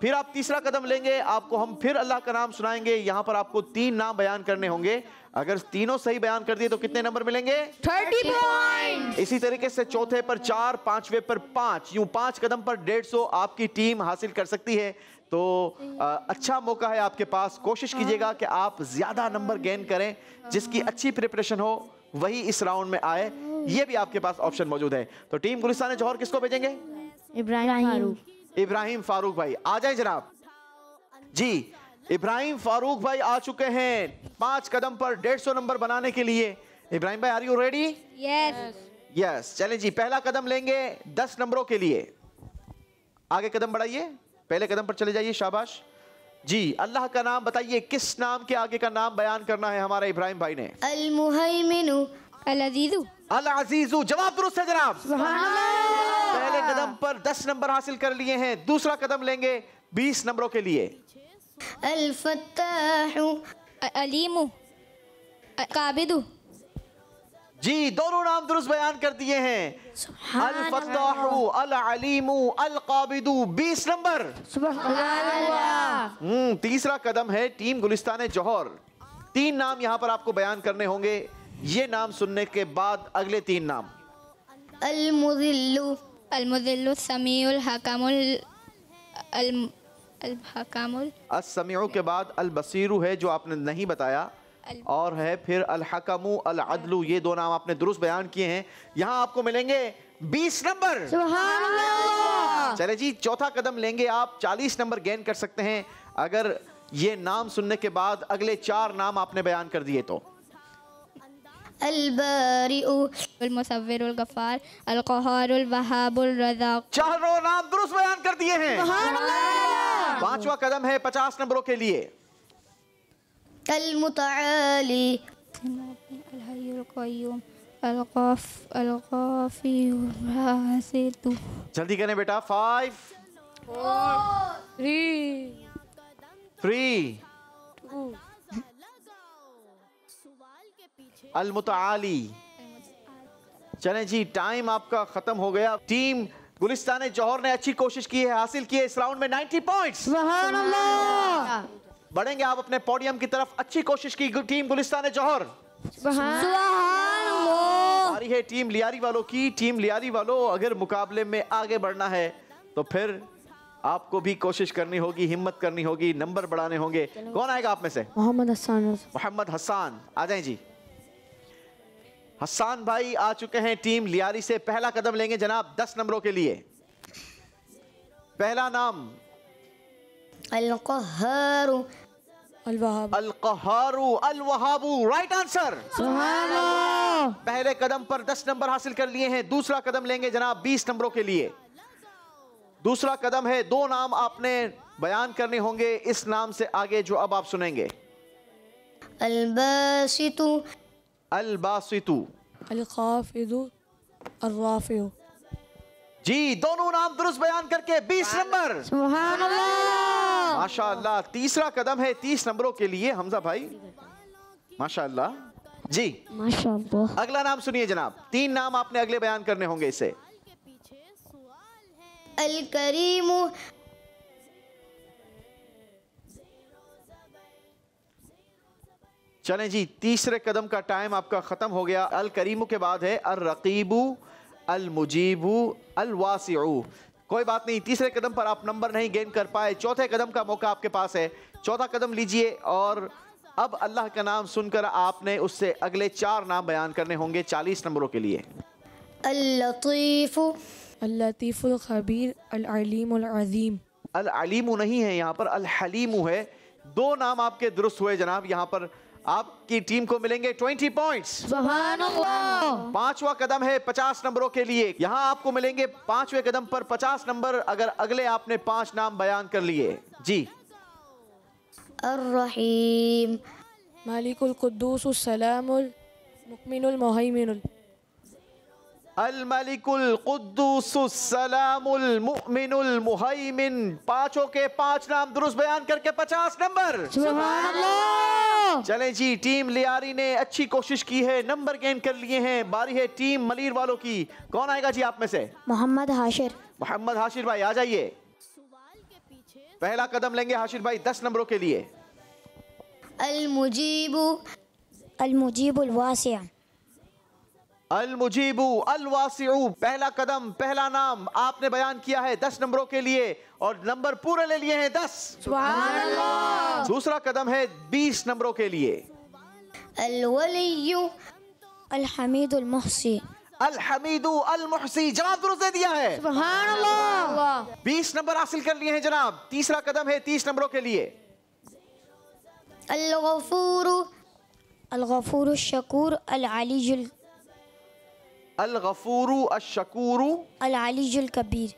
फिर आप तीसरा कदम लेंगे आपको हम फिर अल्लाह का नाम सुनाएंगे यहाँ पर आपको तीन नाम बयान करने होंगे अगर तीनों सही बयान कर दिए तो कितने नंबर मिलेंगे 30 इसी तरीके से चौथे पर चार पांचवे पर पांच यूं पांच कदम पर डेढ़ सौ आपकी टीम हासिल कर सकती है तो अच्छा मौका है आपके पास कोशिश हाँ। कीजिएगा कि आप ज़्यादा नंबर गेन करें हाँ। जिसकी अच्छी प्रिपरेशन हो वही इस राउंड में आए ये भी आपके पास ऑप्शन मौजूद है तो टीम गुलिस्तान जोहर किसको भेजेंगे इब्राहिम फारूक इब्राहिम फारूक भाई आ जाए जनाब जी इब्राहिम फारूक भाई आ चुके हैं पांच कदम पर डेढ़ सौ नंबर बनाने के लिए इब्राहिम भाई are you ready yes yes चले जी पहला कदम लेंगे दस नंबरों के लिए आगे कदम बढ़ाइए पहले कदम पर चले जाइए शाबाश जी अल्लाह का नाम बताइए किस नाम के आगे का नाम बयान करना है हमारा इब्राहिम भाई ने अलमुहैमिनु अजीजू अल अजीजू जवाब दुरुस्त है जनाब पहले कदम पर दस नंबर हासिल कर लिए हैं दूसरा कदम लेंगे बीस नंबरों के लिए अलफताहु अलीमु काबिदू जी दोनों नाम दुरुस्त बयान कर दिए हैं अल फताहू अल अलीमू अल काबिदू बीस नंबर हम्म, तीसरा कदम है टीम गुलिस्तान जौहर तीन नाम यहाँ पर आपको बयान करने होंगे ये नाम सुनने के बाद अगले तीन नाम अल मुदिल्लू अल मुदिल्लू समीउल हकामुल अल अल हकामुल अस समीउ के बाद अल बसीरू है जो आपने नहीं बताया और है फिर अलहकमु अलअदलु ये दो नाम आपने दुरुस्त बयान किए हैं यहाँ आपको मिलेंगे बीस नंबर चले जी चौथा कदम लेंगे आप चालीस नंबर गेन कर सकते हैं अगर ये नाम सुनने के बाद अगले चार नाम आपने बयान कर दिए तो चारों नाम दुरुस्त बयान कर दिए हैं पांचवा कदम है पचास नंबरों के लिए المتعالي الحي القيوم القاف القافي الباسط जल्दी करें बेटा 5 4 3 3 2 1 अलमुतआली चले जी टाइम आपका खत्म हो गया टीम गुलिस्तान जौहर ने अच्छी कोशिश की है हासिल की है इस राउंड में 90 पॉइंट्स बढ़ेंगे आप अपने पोडियम की तरफ अच्छी कोशिश की टीम गुलिस्तान जौहर है टीम लियारी वालों की टीम लियारी वालों अगर मुकाबले में आगे बढ़ना है तो फिर आपको भी कोशिश करनी होगी हिम्मत करनी होगी नंबर बढ़ाने होंगे कौन आएगा आप में से मोहम्मद हसान मोहम्मद हसान आ जाए जी हसान भाई आ चुके हैं टीम लियारी से पहला कदम लेंगे जनाब दस नंबरों के लिए पहला नाम राइट आंसर पहले कदम पर दस नंबर हासिल कर लिए हैं दूसरा कदम लेंगे जनाब बीस नंबरों के लिए दूसरा कदम है दो नाम आपने बयान करने होंगे इस नाम से आगे जो अब आप सुनेंगे अलबासितु अलबासितु अलखाफिदु अर्राफियु जी दोनों नाम दुरुस्त बयान करके 20 नंबर माशा तीसरा कदम है 30 नंबरों के लिए हमजा भाई माशा जी माशाल्लाह अगला नाम सुनिए जनाब तीन नाम आपने अगले बयान करने होंगे इसे अल करीम चले जी तीसरे कदम का टाइम आपका खत्म हो गया अल करीमू के बाद है अर रकीबू अल मुजीबू अल अलवासिऊ कोई बात नहीं तीसरे कदम पर आप नंबर नहीं गेन कर पाए चौथे कदम का मौका आपके पास है चौथा कदम लीजिए और अब अल्लाह का नाम सुनकर आपने उससे अगले चार नाम बयान करने होंगे चालीस नंबरों के लिए अल्लतीफ़ुल्लतीफ़ुल्खबीर अलीम अलीम नहीं है यहाँ पर अलहलीम है दो नाम आपके दुरुस्त हुए जनाब यहाँ पर आपकी टीम को मिलेंगे 20 पॉइंट्स पांचवा कदम है 50 नंबरों के लिए यहाँ आपको मिलेंगे पांचवे कदम पर 50 नंबर अगर अगले आपने पांच नाम बयान कर लिए जी मालिकुल कुद्दूस अलमलिकुल पांचों के पांच नाम दुरुस्त बयान करके पचास नंबर चले जी टीम लियारी ने अच्छी कोशिश की है नंबर गेन कर लिए हैं बारी है टीम मलिर वालों की कौन आएगा जी आप में से मोहम्मद हाशिर मोहम्मद हाशिर भाई आ जाइए पहला कदम लेंगे हाशिर भाई दस नंबरों के लिए अल मुजीब अल वासिया अल मुजीबू अल वासिउ पहला कदम पहला नाम आपने बयान किया है दस नंबरों के लिए और नंबर पूरे ले लिए हैं दस दूसरा कदम है बीस नंबरों के लिए जनाब दिया है बीस नंबर हासिल कर लिए हैं जनाब तीसरा कदम है तीस नंबरों के लिए अलगफूर अलगफूर शकूर अल अलगफूरू अशकूरू अलीजुल कबीर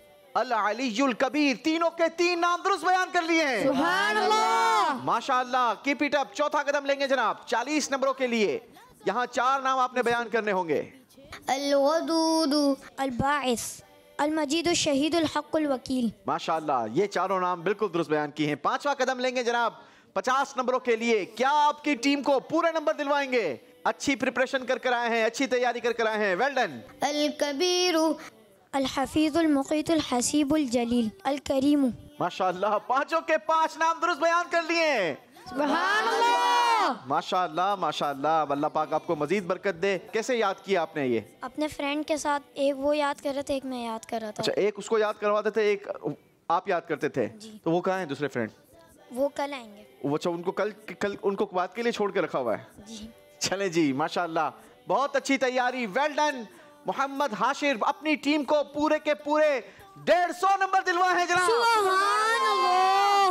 अलीजुल कबीर तीनों के तीन नाम दुरुस्त बयान कर लिए हैं माशाल्लाह कीप इट अप चौथा कदम लेंगे जनाब चालीस नंबरों के लिए यहाँ चार नाम आपने बयान करने होंगे अलमजीद शहीद वकील माशाल्लाह ये चारों नाम बिल्कुल दुरुस्त बयान किए हैं पांचवा कदम लेंगे जनाब पचास नंबरों के लिए क्या आपकी टीम को पूरे नंबर दिलवाएंगे अच्छी प्रिपरेशन कर कर आए हैं अच्छी तैयारी कर कर आए हैं वेल डन अल कबीर अल हफीज अल मुकीत अल हसीब अल जलील अल करीम माशाल्लाह पांचों के पांच नाम दुरुस्त बयान कर लिए सुभान अल्लाह माशाल्लाह माशाल्लाह अल्लाह पाक आपको मजीद बरकत दे कैसे याद किया आपने ये अपने फ्रेंड के साथ एक वो याद कर रहे थे एक मैं याद कर रहा था अच्छा एक उसको याद करवाते थे एक आप याद करते थे तो वो कहाँ हैं दूसरे फ्रेंड वो कल आएंगे अच्छा उनको कल कल उनको बात के लिए छोड़ के रखा हुआ है जी चले जी माशाल्लाह बहुत अच्छी तैयारी वेल डन मोहम्मद हाशिर अपनी टीम को पूरे के पूरे डेढ़ सौ नंबर दिलवाए हैं जनाब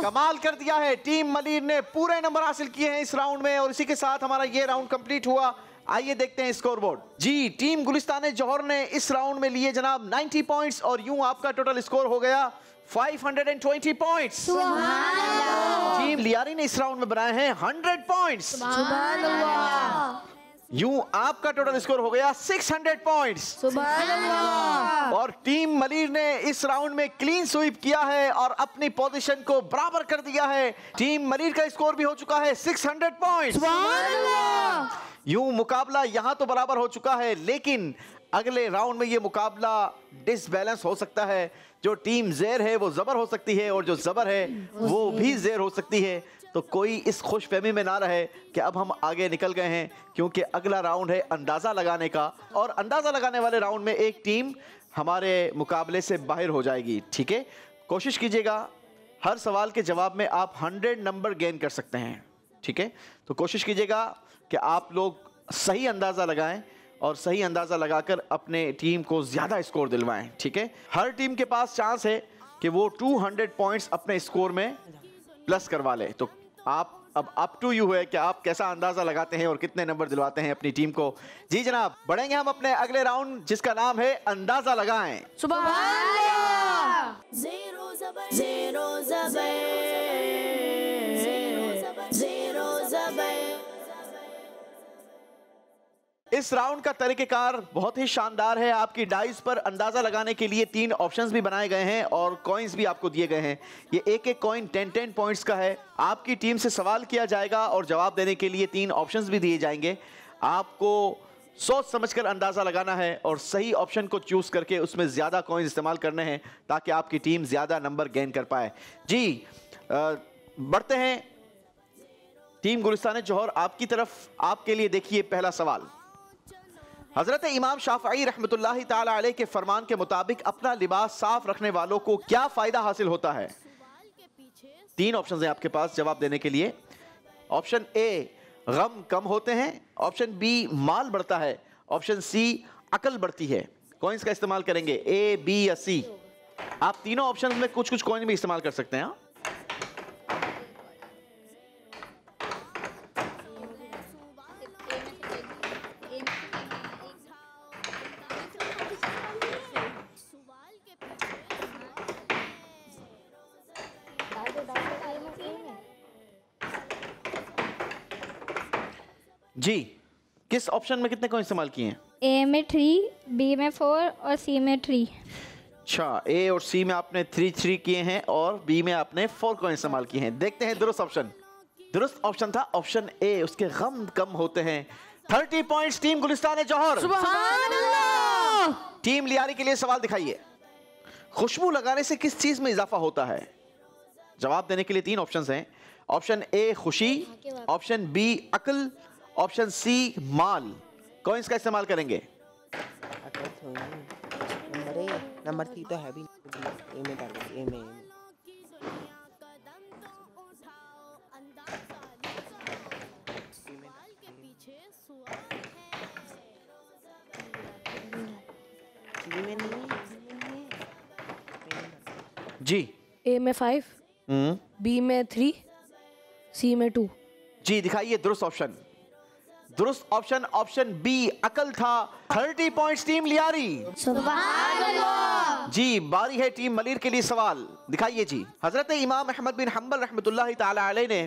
कमाल कर दिया है टीम मलिर ने पूरे नंबर हासिल किए हैं इस राउंड में और इसी के साथ हमारा ये राउंड कंप्लीट हुआ आइए देखते हैं स्कोर बोर्ड जी टीम गुलिस्तान जौहर ने इस राउंड में लिए जनाब 90 पॉइंट्स और यूं आपका टोटल स्कोर हो गया 520 पॉइंट्स टीम लियारी ने इस राउंड में बनाए हैं 100 पॉइंट्स यूं आपका टोटल स्कोर हो गया 600 पॉइंट्स और टीम मलिर ने इस राउंड में क्लीन स्वीप किया है और अपनी पोजीशन को बराबर कर दिया है टीम मलिर का स्कोर भी हो चुका है 600 पॉइंट्स यूं मुकाबला यहां तो बराबर हो चुका है लेकिन अगले राउंड में ये मुकाबला डिसबैलेंस हो सकता है जो टीम जेर है वो जबर हो सकती है और जो जबर है वो भी जेर हो सकती है तो कोई इस खुश फहमी में ना रहे कि अब हम आगे निकल गए हैं क्योंकि अगला राउंड है अंदाज़ा लगाने का और अंदाज़ा लगाने वाले राउंड में एक टीम हमारे मुकाबले से बाहर हो जाएगी ठीक है कोशिश कीजिएगा हर सवाल के जवाब में आप हंड्रेड नंबर गेन कर सकते हैं ठीक है तो कोशिश कीजिएगा कि आप लोग सही अंदाज़ा लगाएं और सही अंदाज़ा लगाकर अपने टीम को ज़्यादा स्कोर दिलवाएं ठीक है हर टीम के पास चांस है कि वो 200 पॉइंट्स अपने स्कोर में प्लस करवा ले तो आप अब अप टू यू है कि आप कैसा अंदाज़ा लगाते हैं और कितने नंबर दिलवाते हैं अपनी टीम को जी जनाब बढ़ेंगे हम अपने अगले राउंड जिसका नाम है अंदाज़ा लगाएं सुबह इस राउंड का तरीकेकार बहुत ही शानदार है आपकी डाइस पर अंदाजा लगाने के लिए तीन ऑप्शंस भी बनाए गए हैं और कॉइन्स भी आपको दिए गए हैं ये एक एक कॉइन टेन टेन पॉइंट्स का है आपकी टीम से सवाल किया जाएगा और जवाब देने के लिए तीन ऑप्शंस भी दिए जाएंगे आपको सोच समझकर अंदाजा लगाना है और सही ऑप्शन को चूज करके उसमें ज्यादा कॉइन्स इस्तेमाल करने हैं ताकि आपकी टीम ज्यादा नंबर गेन कर पाए जी आ, बढ़ते हैं टीम गुलिस्तान जौहर आपकी तरफ आपके लिए देखिए पहला सवाल हजरत इमाम शाफी रहमत ताली के फरमान के मुताबिक अपना लिबास साफ रखने वालों को क्या फ़ायदा हासिल होता है तीन ऑप्शन हैं आपके पास जवाब देने के लिए ऑप्शन ए गम कम होते हैं ऑप्शन बी माल बढ़ता है ऑप्शन सी अकल बढ़ती है कॉइन्स का इस्तेमाल करेंगे ए बी या सी आप तीनों ऑप्शन में कुछ कुछ कॉइन भी इस्तेमाल कर सकते हैं हाँ। इस ऑप्शन में कितने कॉइन इस्तेमाल किए हैं ए में थ्री बी में फोर और सी में थ्री अच्छा ए और सी में आपने थ्री थ्री किए हैं और बी में आपने फोर कॉइन इस्तेमाल किए हैं देखते हैं दुरुस्त ऑप्शन दुरुस्त ऑप्शन था ऑप्शन ए उसके गम कम होते हैं thirty point team Gulistan Jauhar team Lyari के लिए सवाल दिखाइए खुशबू लगाने से किस चीज में इजाफा होता है जवाब देने के लिए तीन ऑप्शन हैं ऑप्शन ए खुशी ऑप्शन बी अकल ऑप्शन सी माल कौन इसका इस्तेमाल करेंगे नंबर थ्री तो है भी ए में ए में जी ए में फाइव हम्म। बी में थ्री सी में टू जी दिखाइए दुरुस्त ऑप्शन दुरुस्त ऑप्शन ऑप्शन बी अकल था thirty point team Lyari ji बारी है टीम मलिर के लिए सवाल दिखाइए जी हजरत इमाम अहमद बिन हम्बल रहमतुल्लाह ताली ने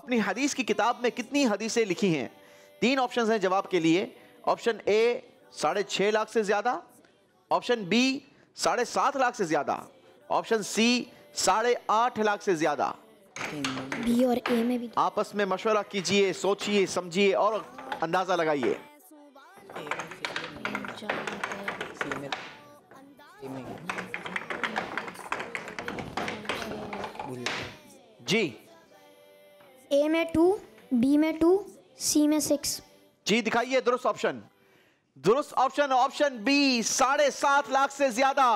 अपनी हदीस की किताब में कितनी हदीसें लिखी हैं तीन ऑप्शन हैं जवाब के लिए ऑप्शन ए साढ़े छः लाख से ज़्यादा ऑप्शन बी साढ़े सात लाख से ज़्यादा ऑप्शन सी साढ़े आठ लाख से ज़्यादा बी और ए में भी आपस में मशवरा कीजिए सोचिए समझिए और अंदाजा लगाइए जी ए में टू बी में टू सी में सिक्स जी दिखाइए दुरुस्त ऑप्शन दुरुस्त ऑप्शन ऑप्शन बी साढ़े सात लाख से ज्यादा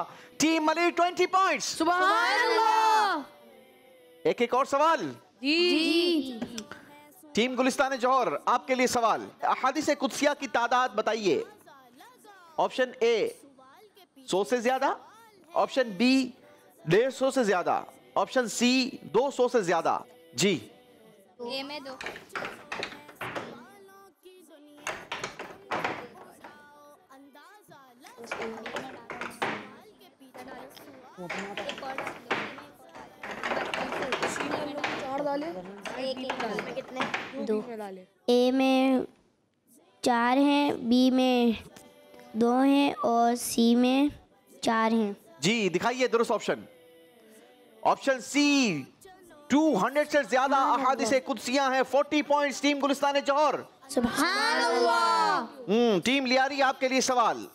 टीम मलिक ट्वेंटी पॉइंट सुबह एक एक और सवाल जी, जी। टीम गुलिस्तान जौहर आपके लिए सवाल अहादिस कुत्सिया की तादाद बताइए ऑप्शन ए सौ से ज्यादा ऑप्शन बी डेढ़ सौ से ज्यादा ऑप्शन सी दो सौ से ज्यादा जी ए में दो ए में चार हैं बी में दो हैं और सी में चार हैं जी दिखाइए दुरुस्त ऑप्शन ऑप्शन सी 200 से ज्यादा अहादिसे कुदसियां हैं 40 पॉइंट्स टीम गुलिस्तान जौहर हम्म टीम लियारी आपके लिए सवाल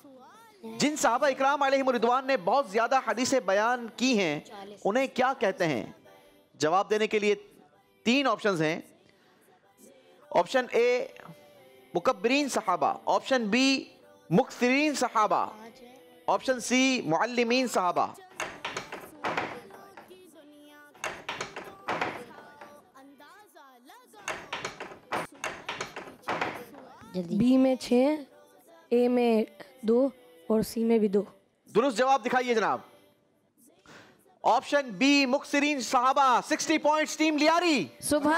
जिन सहाबा इकराम रिदवान ने बहुत ज्यादा हदीसें बयान की हैं उन्हें क्या कहते हैं जवाब देने के लिए तीन ऑप्शन हैं ऑप्शन ए मुकबरीन साहबा ऑप्शन बी मुखसरीन सहाबा ऑप्शन सी मालमीन साहबा बी में छ ए में दो और सी में भी दो दुरुस्त जवाब दिखाइए जनाब ऑप्शन बी मुक्सरीन साहबा 60 पॉइंट्स टीम लियारी सुबह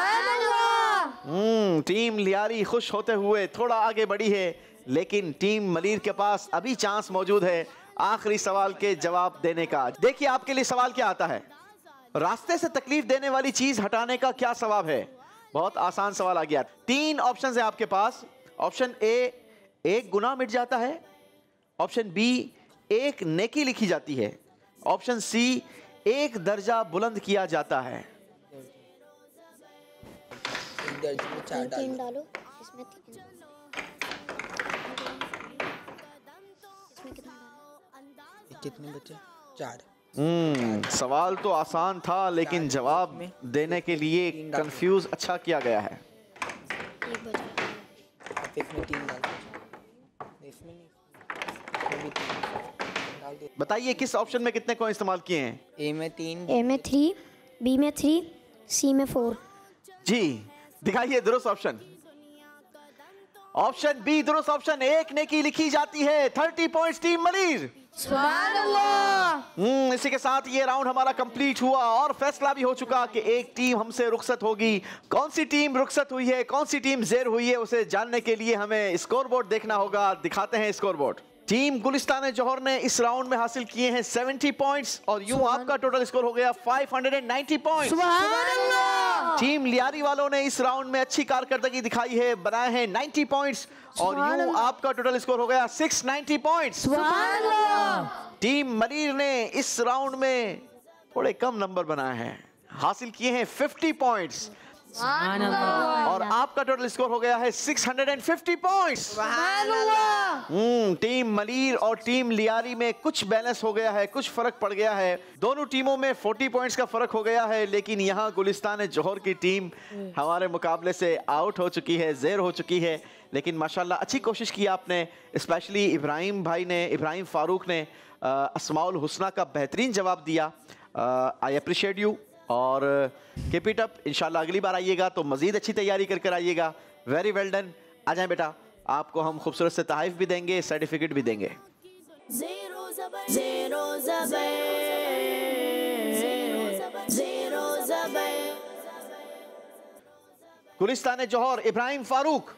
हम्म टीम लियारी खुश होते हुए थोड़ा आगे बढ़ी है लेकिन टीम मलिर के पास अभी चांस मौजूद है आखिरी सवाल के जवाब देने का देखिए आपके लिए सवाल क्या आता है रास्ते से तकलीफ देने वाली चीज हटाने का क्या सवाब है बहुत आसान सवाल आ गया तीन ऑप्शन है आपके पास ऑप्शन ए एक गुना मिट जाता है ऑप्शन बी एक नेकी लिखी जाती है ऑप्शन सी एक दर्जा बुलंद किया जाता है कितने बच्चे चार हम्म सवाल तो आसान था लेकिन जवाब देने के लिए कंफ्यूज अच्छा किया गया है इसमें तीन डाल इसमें नहीं बताइए किस ऑप्शन में कितने कॉइन इस्तेमाल किए हैं ए में तीन ए में थ्री बी में थ्री सी में फोर जी दिखाइए दुरुस्त ऑप्शन ऑप्शन बी दुरुस्त ऑप्शन एक ने की लिखी जाती है थर्टी पॉइंट टीम मनीर हम्म इसी के साथ ये राउंड हमारा कंप्लीट हुआ और फैसला भी हो चुका कि एक टीम हमसे रुखसत होगी कौन सी टीम रुखसत हुई है कौन सी टीम जेर हुई है उसे जानने के लिए हमें स्कोरबोर्ड देखना होगा दिखाते हैं स्कोरबोर्ड टीम गुलिस्तान जौहर ने इस राउंड में हासिल किए हैं 70 पॉइंट्स और यूं आपका टोटल स्कोर हो गया 590 पॉइंट्स टीम लियारी वालों ने इस राउंड में अच्छी कारकर्दगी दिखाई है बनाए हैं 90 पॉइंट्स और यूं आपका टोटल स्कोर हो गया 690 पॉइंट्स टीम मरीर ने इस राउंड में थोड़े कम नंबर बनाए हैं हासिल किए हैं फिफ्टी पॉइंट्स और आपका टोटल स्कोर हो गया है 650 पॉइंट्स हम्म टीम मलीर और टीम लियारी में कुछ बैलेंस हो गया है कुछ फर्क पड़ गया है दोनों टीमों में 40 पॉइंट्स का फर्क हो गया है लेकिन यहाँ गुलिस्तान जोहर की टीम हमारे मुकाबले से आउट हो चुकी है जेर हो चुकी है लेकिन माशाल्लाह अच्छी कोशिश की आपने स्पेशली इब्राहिम भाई ने इब्राहिम फारूक ने असमाउल हुसना का बेहतरीन जवाब दिया आई अप्रिशिएट यू और कीप इट अप इंशाल्लाह अगली बार आइएगा तो मज़ीद अच्छी तैयारी कर कर आइएगा वेरी वेल डन आ जाए बेटा आपको हम खूबसूरत से तहफ़ भी देंगे सर्टिफिकेट भी देंगे गुलिस्तान जौहर इब्राहिम फारूक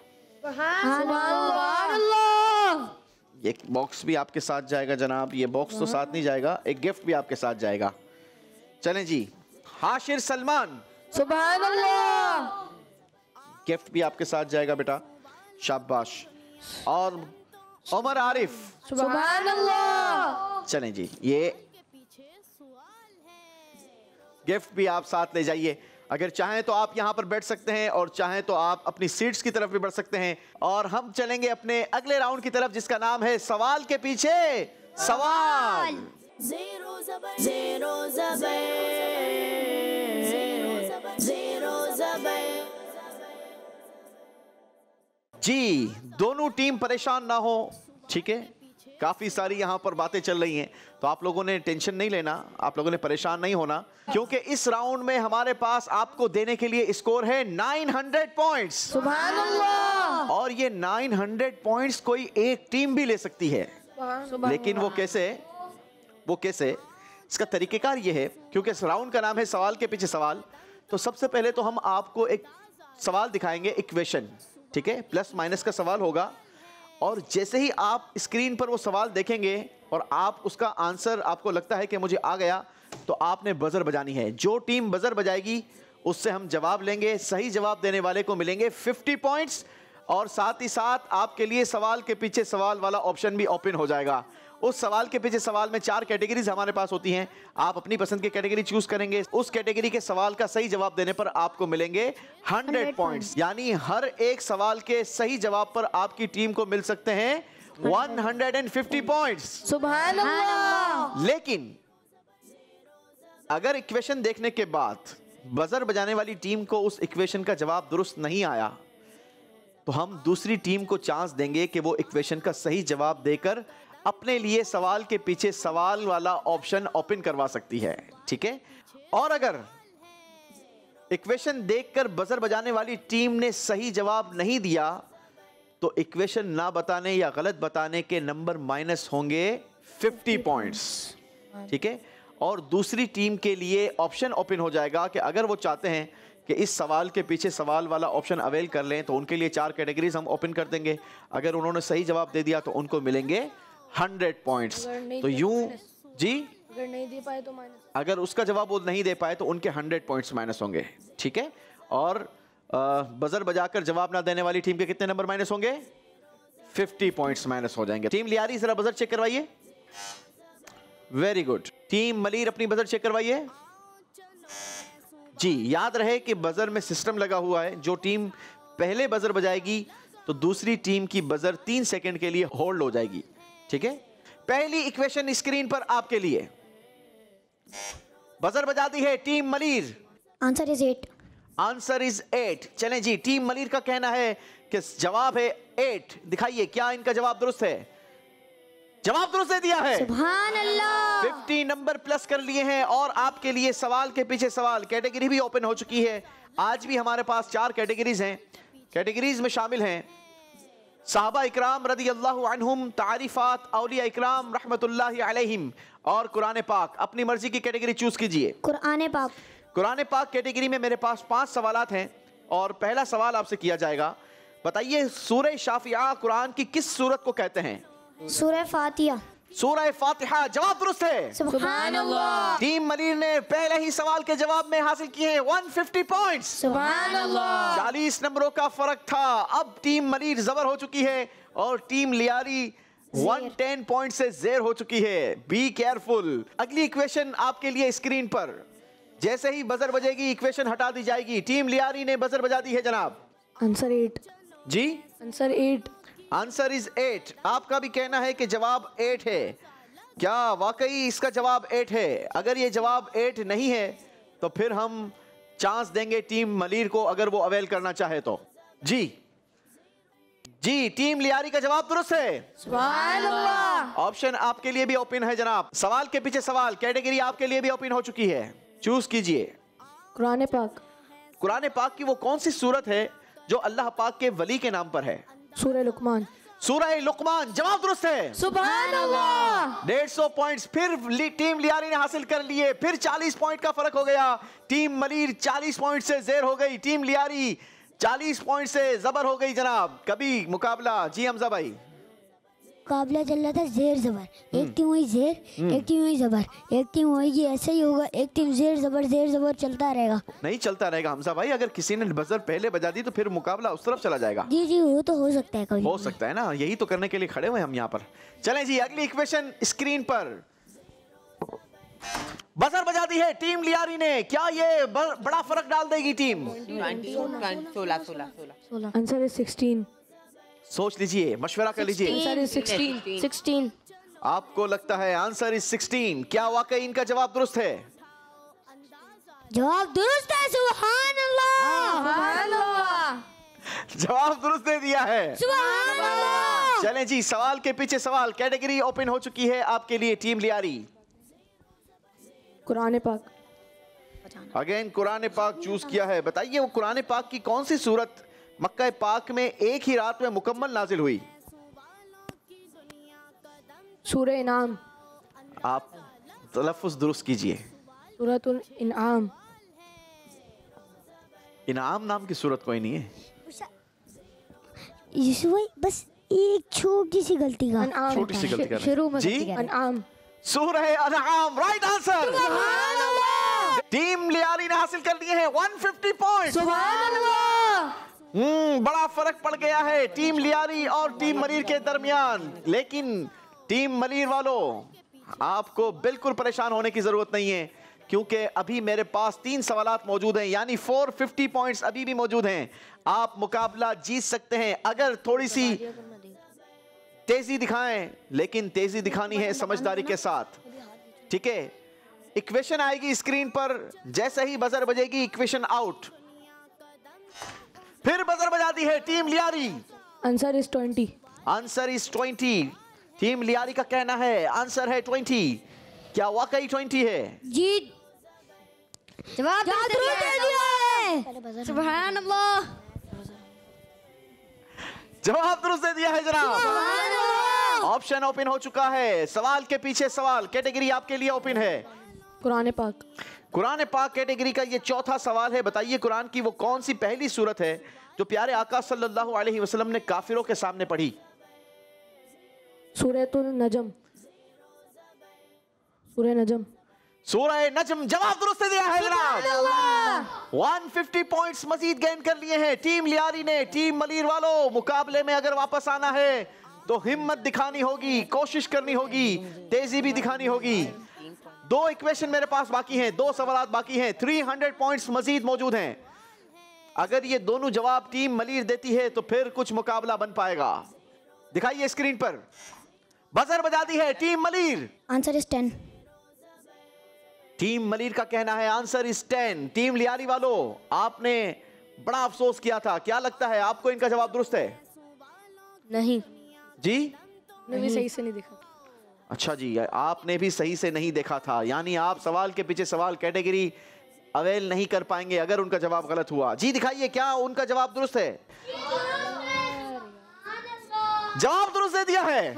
एक बॉक्स हाँ, भी आपके साथ जाएगा जनाब ये बॉक्स तो साथ नहीं जाएगा एक गिफ्ट भी आपके साथ जाएगा चलें जी हाशिर सलमान सुबह गिफ्ट भी आपके साथ जाएगा बेटा शाबाश और उमर आरिफ सुबह चले जी ये गिफ्ट भी आप साथ ले जाइए अगर चाहें तो आप यहाँ पर बैठ सकते हैं और चाहें तो आप अपनी सीट्स की तरफ भी बढ़ सकते हैं और हम चलेंगे अपने अगले राउंड की तरफ जिसका नाम है सवाल के पीछे सवाल जीरो जबर, जीरो जबर। जी दोनों टीम परेशान ना हो ठीक है काफ़ी सारी यहां पर बातें चल रही हैं तो आप लोगों ने टेंशन नहीं लेना आप लोगों ने परेशान नहीं होना क्योंकि इस राउंड में हमारे पास आपको देने के लिए स्कोर है 900 पॉइंट्स और ये 900 पॉइंट्स कोई एक टीम भी ले सकती है लेकिन वो कैसे वो कैसे इसका तरीकेकार ये है क्योंकि इस राउंड का नाम है सवाल के पीछे सवाल तो सबसे पहले तो हम आपको एक सवाल दिखाएंगे इक्वेशन ठीक है प्लस माइनस का सवाल होगा और जैसे ही आप स्क्रीन पर वो सवाल देखेंगे और आप उसका आंसर आपको लगता है कि मुझे आ गया तो आपने बज़र बजानी है जो टीम बज़र बजाएगी उससे हम जवाब लेंगे सही जवाब देने वाले को मिलेंगे 50 पॉइंट्स और साथ ही साथ आपके लिए सवाल के पीछे सवाल वाला ऑप्शन भी ओपन हो जाएगा उस सवाल के पीछे सवाल में चार कैटेगरीज हमारे पास होती हैं आप अपनी पसंद की कैटेगरी चूज करेंगे उस कैटेगरी के सवाल का सही जवाब देने पर आपको मिलेंगे हंड्रेड पॉइंट यानी हर एक सवाल के सही जवाब पर आपकी टीम को मिल सकते हैं 150 पॉइंट्स सुबह लेकिन अगर इक्वेशन देखने के बाद बजर बजाने वाली टीम को उस इक्वेशन का जवाब दुरुस्त नहीं आया तो हम दूसरी टीम को चांस देंगे कि वो इक्वेशन का सही जवाब देकर अपने लिए सवाल के पीछे सवाल वाला ऑप्शन ओपन करवा सकती है ठीक है और अगर इक्वेशन देखकर बजर बजाने वाली टीम ने सही जवाब नहीं दिया तो इक्वेशन ना बताने या गलत बताने के नंबर माइनस होंगे 50 पॉइंट्स ठीक है और दूसरी टीम के लिए ऑप्शन ओपन हो जाएगा कि अगर वो चाहते हैं कि इस सवाल के पीछे सवाल वाला ऑप्शन अवेल कर लें तो उनके लिए चार कैटेगरीज हम ओपन कर देंगे अगर उन्होंने सही जवाब दे दिया तो उनको मिलेंगे हंड्रेड पॉइंट तो यू तो जी अगर नहीं दे पाए तो माइनस अगर उसका जवाब वो नहीं दे पाए तो उनके हंड्रेड पॉइंट्स माइनस होंगे ठीक है और बजर बजाकर जवाब ना देने वाली टीम के कितने नंबर माइनस होंगे फिफ्टी पॉइंट्स माइनस हो जाएंगे टीम लियारी जरा बजर चेक करवाइए वेरी गुड टीम मलिर अपनी बजर चेक करवाइए जी याद रहे कि बजर में सिस्टम लगा हुआ है जो टीम पहले बजर बजाएगी तो दूसरी टीम की बजर तीन सेकंड के लिए होल्ड हो जाएगी ठीक है पहली इक्वेशन स्क्रीन पर आपके लिए बजर बजाती है team Malir answer is eight answer is eight चले जी टीम मलिर का कहना है कि जवाब है एट दिखाइए क्या इनका जवाब दुरुस्त है जवाब दुरुस्त दिया है अल्लाह फिफ्टी नंबर प्लस कर लिए हैं और आपके लिए सवाल के पीछे सवाल कैटेगरी भी ओपन हो चुकी है आज भी हमारे पास चार कैटेगरीज हैं कैटेगरीज में शामिल हैं साहबा इकराम रदी अल्लाम तारीफ़ात अलिया इकराम रहमत और कुरान पाक अपनी मर्जी की कैटेगरी चूज़ कीजिए कुरान पाक कुरान पाक कैटेगरी में मेरे पास पांच सवाल हैं और पहला सवाल आपसे किया जाएगा बताइए सूर्य शाफिया कुरान की किस सूरत को कहते हैं सूर्य फातिया सूरह फातिहा जवाब दुरुस्त है टीम मरीर ने पहले ही सवाल के जवाब में हासिल किए 150 पॉइंट्स चालीस नंबरों का फर्क था अब टीम मरीर जबर हो चुकी है और टीम लियारी 110 पॉइंट से जेर हो चुकी है बी केयरफुल अगली इक्वेशन आपके लिए स्क्रीन पर जैसे ही बजर बजेगी इक्वेशन हटा दी जाएगी टीम लियारी ने बजर बजा दी है जनाब आंसर एट जी answer eight answer is eight आपका भी कहना है कि जवाब एट है क्या वाकई इसका जवाब एट है अगर ये जवाब एट नहीं है तो फिर हम चांस देंगे टीम मलिर को अगर वो अवेल करना चाहे तो जी जी टीम लियारी का जवाब दुरुस्त है ऑप्शन आपके लिए भी ओपन है जनाब सवाल के पीछे सवाल कैटेगरी आपके लिए भी ओपन हो चुकी है चूज कीजिए कुरान पाक कुरान पाक की वो कौन सी सूरत है जो अल्लाह पाक के वली के नाम पर है सूरह लुकमान सूरह लुकमान जवाब दुरुस्त है अल्लाह डेढ़ सौ पॉइंट फिर ली, टीम लियारी ने हासिल कर लिए फिर चालीस पॉइंट का फर्क हो गया टीम मलीर चालीस पॉइंट से जेर हो गई टीम लियारी चालीस पॉइंट से जबर हो गई जनाब कभी मुकाबला जी हमजा भाई मुकाबला चल रहा था जेर जबर एक हम्म। टीम हुई जेर हम्म। एक टीम हुई जबर एक टीम होगी ऐसा ही होगा एक टीम जेर जबर जेर जबर चलता रहेगा नहीं चलता रहेगा हमसा भाई अगर किसी ने बजर पहले बजा दी तो फिर मुकाबला उस तरफ चला जाएगा जी जी वो तो हो सकता है कभी हो सकता है ना यही तो करने के लिए खड़े हुए हम यहाँ पर चले जी अगली इक्वेशन स्क्रीन पर बजर बजा दी है टीम लियारी ने क्या ये बड़ा फर्क डाल देगी टीम सोलह सोलह सोलह आंसर है सिक्सटीन सोच लीजिए मशवरा कर लीजिए आपको लगता है आंसर इज सिक्सटीन क्या वाकई इनका जवाब दुरुस्त है जवाब दुरुस्त है सुभान अल्लाह जवाब दुरुस्त दे दिया है चलें जी सवाल के पीछे सवाल कैटेगरी ओपन हो चुकी है आपके लिए टीम लियारी कुरान पाक अगेन कुरान पाक चूज किया है बताइए वो कुरान पाक की कौन सी सूरत मक्का पाक में एक ही रात में मुकम्मल नाजिल हुई सूर्य इनाम आप तलफुज दुरुस्त कीजिए सूरत इनाम इनाम नाम की सूरत कोई नहीं है यीशु बस एक छोटी सी गलती का अनाम छोटी सी गलती का शुरू में जी अनाम सूरह अनाम राइट आंसर टीम लियाली ने हासिल कर लिए हैं 150 पॉइंट्स सुभान अल्लाह हम्म बड़ा फर्क पड़ गया है टीम लियारी और टीम मरीर के दरमियान लेकिन टीम मरीर वालों आपको बिल्कुल परेशान होने की जरूरत नहीं है क्योंकि अभी मेरे पास तीन सवाल मौजूद हैं यानी 450 पॉइंट्स अभी भी मौजूद हैं आप मुकाबला जीत सकते हैं अगर थोड़ी सी तेजी दिखाएं लेकिन तेजी दिखानी है समझदारी के साथ ठीक है इक्वेशन आएगी स्क्रीन पर जैसे ही बजर बजेगी इक्वेशन आउट फिर बजर बजाती है team Lyari answer is twenty answer is twenty team Lyari का कहना है आंसर है ट्वेंटी क्या वाकई ट्वेंटी है जी जवाब जवाब दुरुस्त दे दिया है जनाब ऑप्शन ओपन हो चुका है सवाल के पीछे सवाल कैटेगरी आपके लिए ओपन है कुरान पाक कुरान पाक कैटेगरी का ये चौथा सवाल है बताइए कुरान की वो कौन सी पहली सूरत है जो प्यारे आका सल्लल्लाहु अलैहि वसल्लम ने काफिरों के सामने पढ़ी सूरह नजम सूरह नजम सूरह नजम जवाब दुरुस्त दिया है जनाब 150 पॉइंट्स मजीद गेन कर लिए हैं टीम लियारी ने टीम मलिर वालों मुकाबले में अगर वापस आना है तो हिम्मत दिखानी होगी कोशिश करनी होगी तेजी भी दिखानी होगी दो इक्वेशन मेरे पास बाकी हैं दो सवाल बाकी हैं 300 पॉइंट्स मजीद मौजूद हैं अगर ये दोनों जवाब टीम मलिर देती है तो फिर कुछ मुकाबला बन पाएगा दिखाइए स्क्रीन पर बजर बजा दी है team Malir answer is ten team Malir का कहना है answer is ten team Lyari वालों आपने बड़ा अफसोस किया था क्या लगता है आपको इनका जवाब दुरुस्त है नहीं जी नहीं, सही से नहीं दिखा अच्छा जी आपने भी सही से नहीं देखा था यानी आप सवाल के पीछे सवाल कैटेगरी अवेल नहीं कर पाएंगे अगर उनका जवाब गलत हुआ जी दिखाइए क्या उनका जवाब दुरुस्त है जवाब दुरुस्त दे दिया है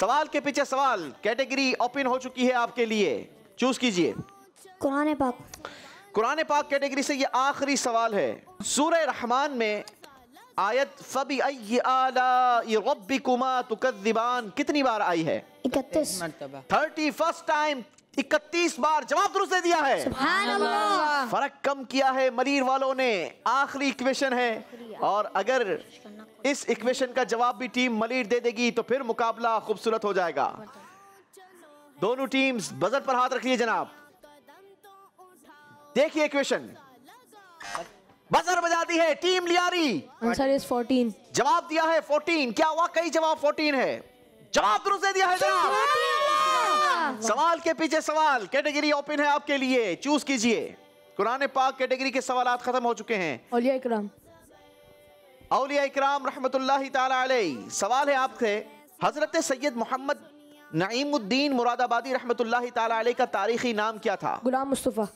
सवाल के पीछे सवाल कैटेगरी ओपन हो चुकी है आपके लिए चूज कीजिए कुरान पाक कुरान पाक कैटेगरी से ये आखिरी सवाल है सूर्य रहमान में आयत फबी कुमा तुकदिबान कितनी बार आई है इकतीस थर्टी फर्स्ट टाइम इकतीस बार जवाब दुरुस्त दे दिया है फर्क कम किया है मरीर वालों ने आखिरी इक्वेशन है और अगर इस इक्वेशन का जवाब भी टीम मलीर दे देगी तो फिर मुकाबला खूबसूरत हो जाएगा दोनों टीम्स बजट पर हाथ रख लिए जनाब देखिए इक्वेशन बजर बजा दी है टीम लियारी आंसर इज 14 जवाब दिया है 14 क्या हुआ कई जवाब 14 है जवाब दुरुस्त दे दिया है जवाब सवाल के पीछे सवाल कैटेगरी ओपन है आपके लिए चूज कीजिए कुरान पाक कैटेगरी के सवाल खत्म हो चुके हैं औलिया इकराम औलिया इकराम रहमतुल्लाह अलैहि सवाल है आपसे हजरत सैयद मोहम्मद नईमुद्दीन मुरादाबादी रहमतुल्लाह अलैहि का तारीखी नाम क्या था गुलाम मुस्तफ़ा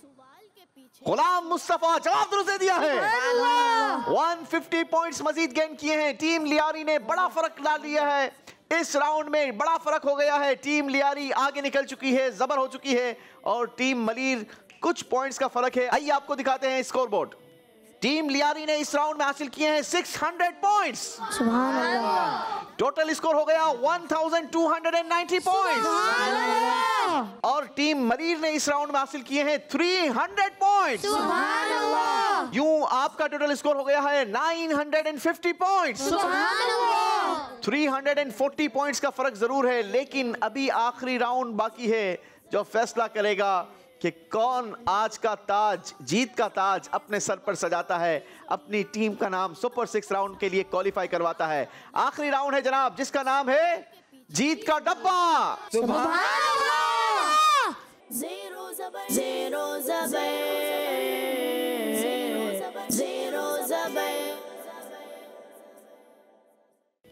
गुलाम मुस्तफा जवाब दुरुस्त दे दिया है 150 पॉइंट्स मजीद गेन किए हैं टीम लियारी ने बड़ा फर्क ला लिया है इस राउंड में बड़ा फर्क हो गया है टीम लियारी आगे निकल चुकी है जबर हो चुकी है और टीम मलिर कुछ पॉइंट्स का फर्क है आइए आपको दिखाते हैं स्कोरबोर्ड टीम लियारी ने इस राउंड में हासिल किए हैं 600 पॉइंट्स टोटल स्कोर हो गया 1290 पॉइंट्स और टीम मरीर ने इस राउंड में हासिल किए हैं 300 पॉइंट्स यूं आपका टोटल स्कोर हो गया है 950 पॉइंट्स 340 पॉइंट्स का फर्क जरूर है लेकिन अभी आखिरी राउंड बाकी है जो फैसला करेगा कि कौन आज का ताज जीत का ताज अपने सर पर सजाता है अपनी टीम का नाम सुपर सिक्स राउंड के लिए क्वालिफाई करवाता है आखिरी राउंड है जनाब जिसका नाम है जीत का डब्बा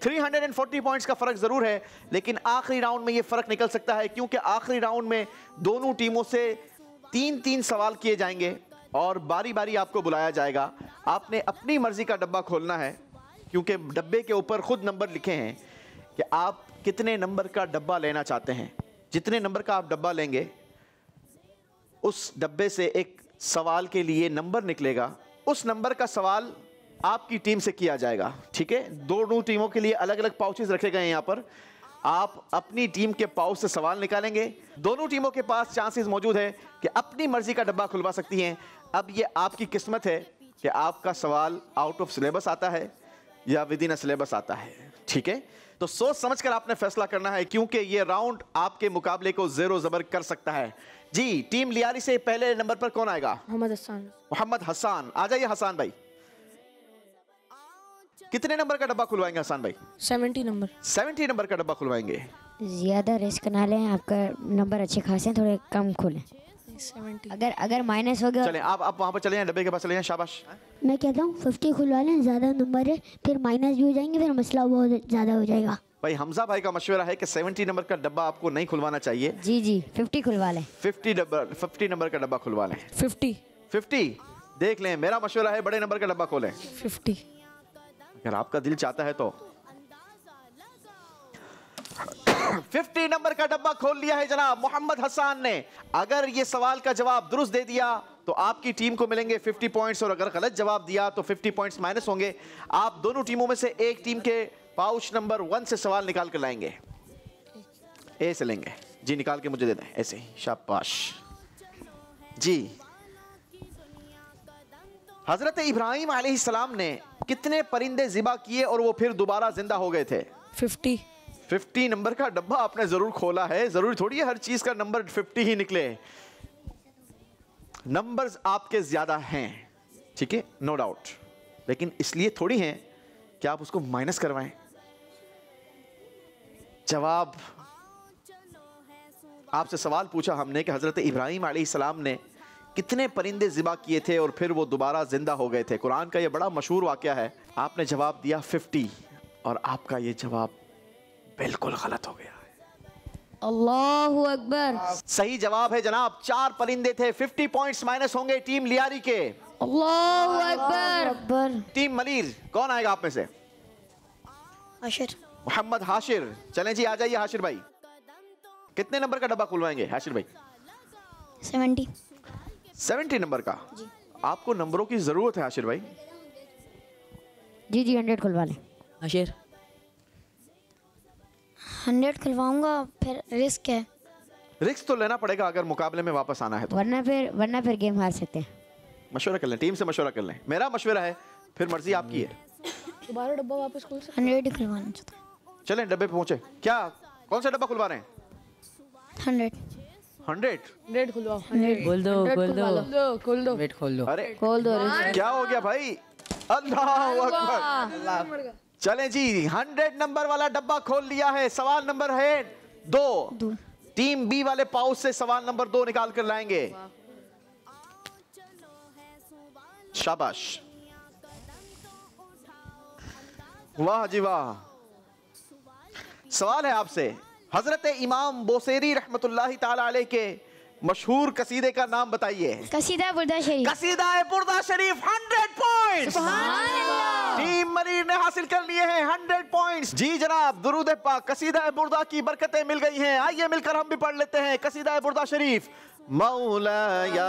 three hundred and forty points का फर्क जरूर है लेकिन आखिरी राउंड में ये फर्क निकल सकता है क्योंकि आखिरी राउंड में दोनों टीमों से तीन तीन सवाल किए जाएंगे और बारी बारी आपको बुलाया जाएगा आपने अपनी मर्ज़ी का डब्बा खोलना है क्योंकि डब्बे के ऊपर ख़ुद नंबर लिखे हैं कि आप कितने नंबर का डब्बा लेना चाहते हैं जितने नंबर का आप डब्बा लेंगे उस डब्बे से एक सवाल के लिए नंबर निकलेगा उस नंबर का सवाल आपकी टीम से किया जाएगा ठीक है दोनों टीमों के लिए अलग अलग पाउचेज रखे गए हैं यहाँ पर आप अपनी टीम के पाओ से सवाल निकालेंगे दोनों टीमों के पास चांसेस मौजूद है कि अपनी मर्जी का डब्बा खुलवा सकती हैं अब ये आपकी किस्मत है कि आपका सवाल आउट ऑफ सिलेबस आता है या विद इन सिलेबस आता है ठीक है तो सोच समझ कर आपने फैसला करना है क्योंकि ये राउंड आपके मुकाबले को जेरो जबर कर सकता है जी टीम लियारी से पहले नंबर पर कौन आएगा मोहम्मद हसान मोहम्मद हसान आ जाइए हसान भाई कितने नंबर का डब्बा खुलवाएंगे आसान भाई सेवेंटी नंबर सेवेंटी नंबर का डब्बा खुलवाएंगे ज़्यादा रिस्क ना लें आपका नंबर अच्छे खास है थोड़े कम खुलें अगर अगर माइनस हो गया चले आप आप वहाँ पर चले जाएं डब्बे के पास चले जाएं शाबाश मैं कहता हूँ फिफ्टी खुलवा लें ज़्यादा नंबर है फिर माइनस भी हो जाएंगे फिर मसला बहुत ज़्यादा हो जाएगा भाई हमजा भाई का मशवरा है कि 70 नंबर का डब्बा आपको नहीं खुलवाना चाहिए जी जी 50 खुलवा लें 50 डब्बा 50 नंबर का डब्बा खुलवा लें 50 50 देख लें मेरा मशवरा है बड़े नंबर का डब्बा खोलें 50 अगर आपका दिल चाहता है तो फिफ्टी नंबर का डब्बा खोल लिया है जनाब मोहम्मद हसान ने अगर ये सवाल का जवाब दुरुस्त दे दिया तो आपकी टीम को मिलेंगे 50 पॉइंट्स और अगर गलत जवाब दिया तो 50 पॉइंट्स माइनस होंगे आप दोनों टीमों में से एक टीम के पाउच नंबर वन से सवाल निकाल कर लाएंगे ऐसे लेंगे जी निकाल के मुझे दे दें ऐसे शाबाश जी हज़रत इब्राहिम आसमाम ने कितने परिंदे ज़िबा किए और वो फिर दोबारा ज़िंदा हो गए थे फिफ्टी फिफ्टी नंबर का डब्बा आपने ज़रूर खोला है ज़रूरी थोड़ी है हर चीज़ का नंबर फिफ्टी ही निकले नंबर्स आपके ज़्यादा हैं ठीक है नो डाउट लेकिन इसलिए थोड़ी है कि आप उसको माइनस करवाएं जवाब आपसे सवाल पूछा हमने कि हज़रत इब्राहिम सलाम ने कितने परिंदे ज़िबा किए थे और फिर वो दोबारा ज़िंदा हो गए थे कुरान का ये बड़ा मशहूर वाक़ है आपने जवाब दिया फिफ्टी और आपका ये जवाब बिल्कुल गलत हो गया अल्लाह अकबर सही जवाब है जनाब चार परिंदे थे 50 पॉइंट्स माइनस होंगे टीम लियारी के अल्लाह अकबर टीम मलिर कौन आएगा आप में से हाशिर मोहम्मद हाशिर चलें जी आ जाइए हाशिर भाई कितने नंबर का डब्बा खुलवाएंगे हाशिर भाई सेवेंटी सेवेंटी नंबर का जी। आपको नंबरों की ज़रूरत है आशीर भाई जी जी हंड्रेड खुलवा लें आशीर हंड्रेड खुलवाऊंगा फिर रिस्क है रिस्क तो लेना पड़ेगा अगर मुकाबले में वापस आना है तो वरना फिर वरना फिर गेम हार सकते हैं मशवरा कर लें टीम से मशवरा कर लें मेरा मशवरा है फिर मर्जी आपकी है दोबारा डब्बा वापस खोल खुल हंड्रेड खुलवाना चाहता चलें डब्बे पे पहुंचे क्या कौन सा डब्बा खुलवा रहे हैं हंड्रेड हंड्रेड खुलवाओ खोल दो क्या हो गया भाई अल्लाह चले जी हंड्रेड नंबर वाला डब्बा खोल लिया है सवाल नंबर है दो टीम बी वाले पाउस से सवाल नंबर दो निकाल कर लाएंगे शाबाश वाह जी वाह सवाल है आपसे हजरत इमाम बोसेरी रहमत ताल के मशहूर कसीदे का नाम बताइए कसीदा बुरदा शरीफ कसीदा बुरदा शरीफ हंड्रेड पॉइंट टीम मरीर ने हासिल कर लिए हैं हंड्रेड पॉइंट्स जी जनाब दुरुद पाक कसीदा बुर्दा की बरकतें मिल गई हैं आइए मिलकर हम भी पढ़ लेते हैं कसीदा बुर्दा शरीफ मऊला या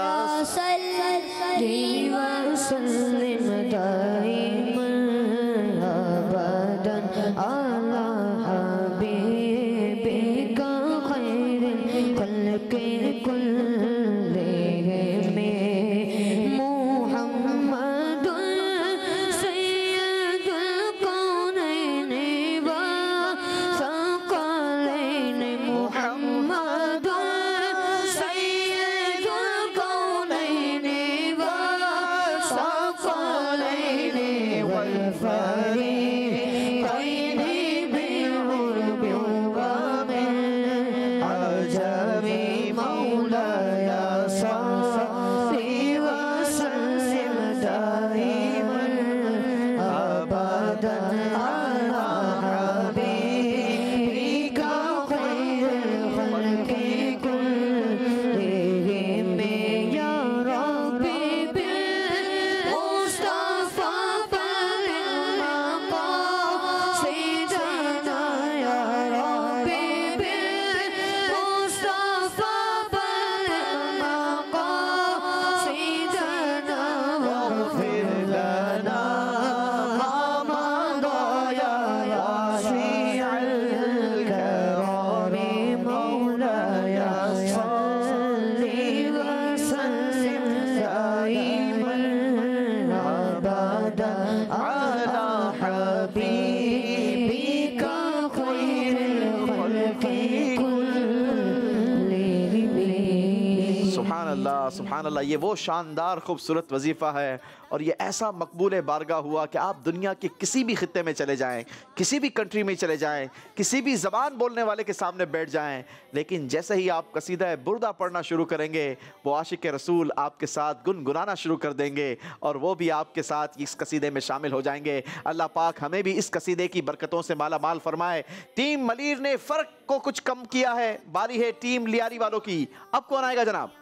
ये वो शानदार खूबसूरत वजीफ़ा है और ये ऐसा मकबूल बारगा हुआ कि आप दुनिया के किसी भी खत्े में चले जाएं किसी भी कंट्री में चले जाएं किसी भी ज़बान बोलने वाले के सामने बैठ जाएँ लेकिन जैसे ही आप कसीदा बुरदा पढ़ना शुरू करेंगे वो आशिक रसूल आपके साथ गुनगुनाना शुरू कर देंगे और वो भी आपके साथ इस कसीदे में शामिल हो जाएंगे अल्लाह पाक हमें भी इस कसीदे की बरकतों से माला माल फरमाए टीम मलिर ने फ़र्क को कुछ कम किया है बारी है टीम लियारी वालों की अब कौन आएगा जनाब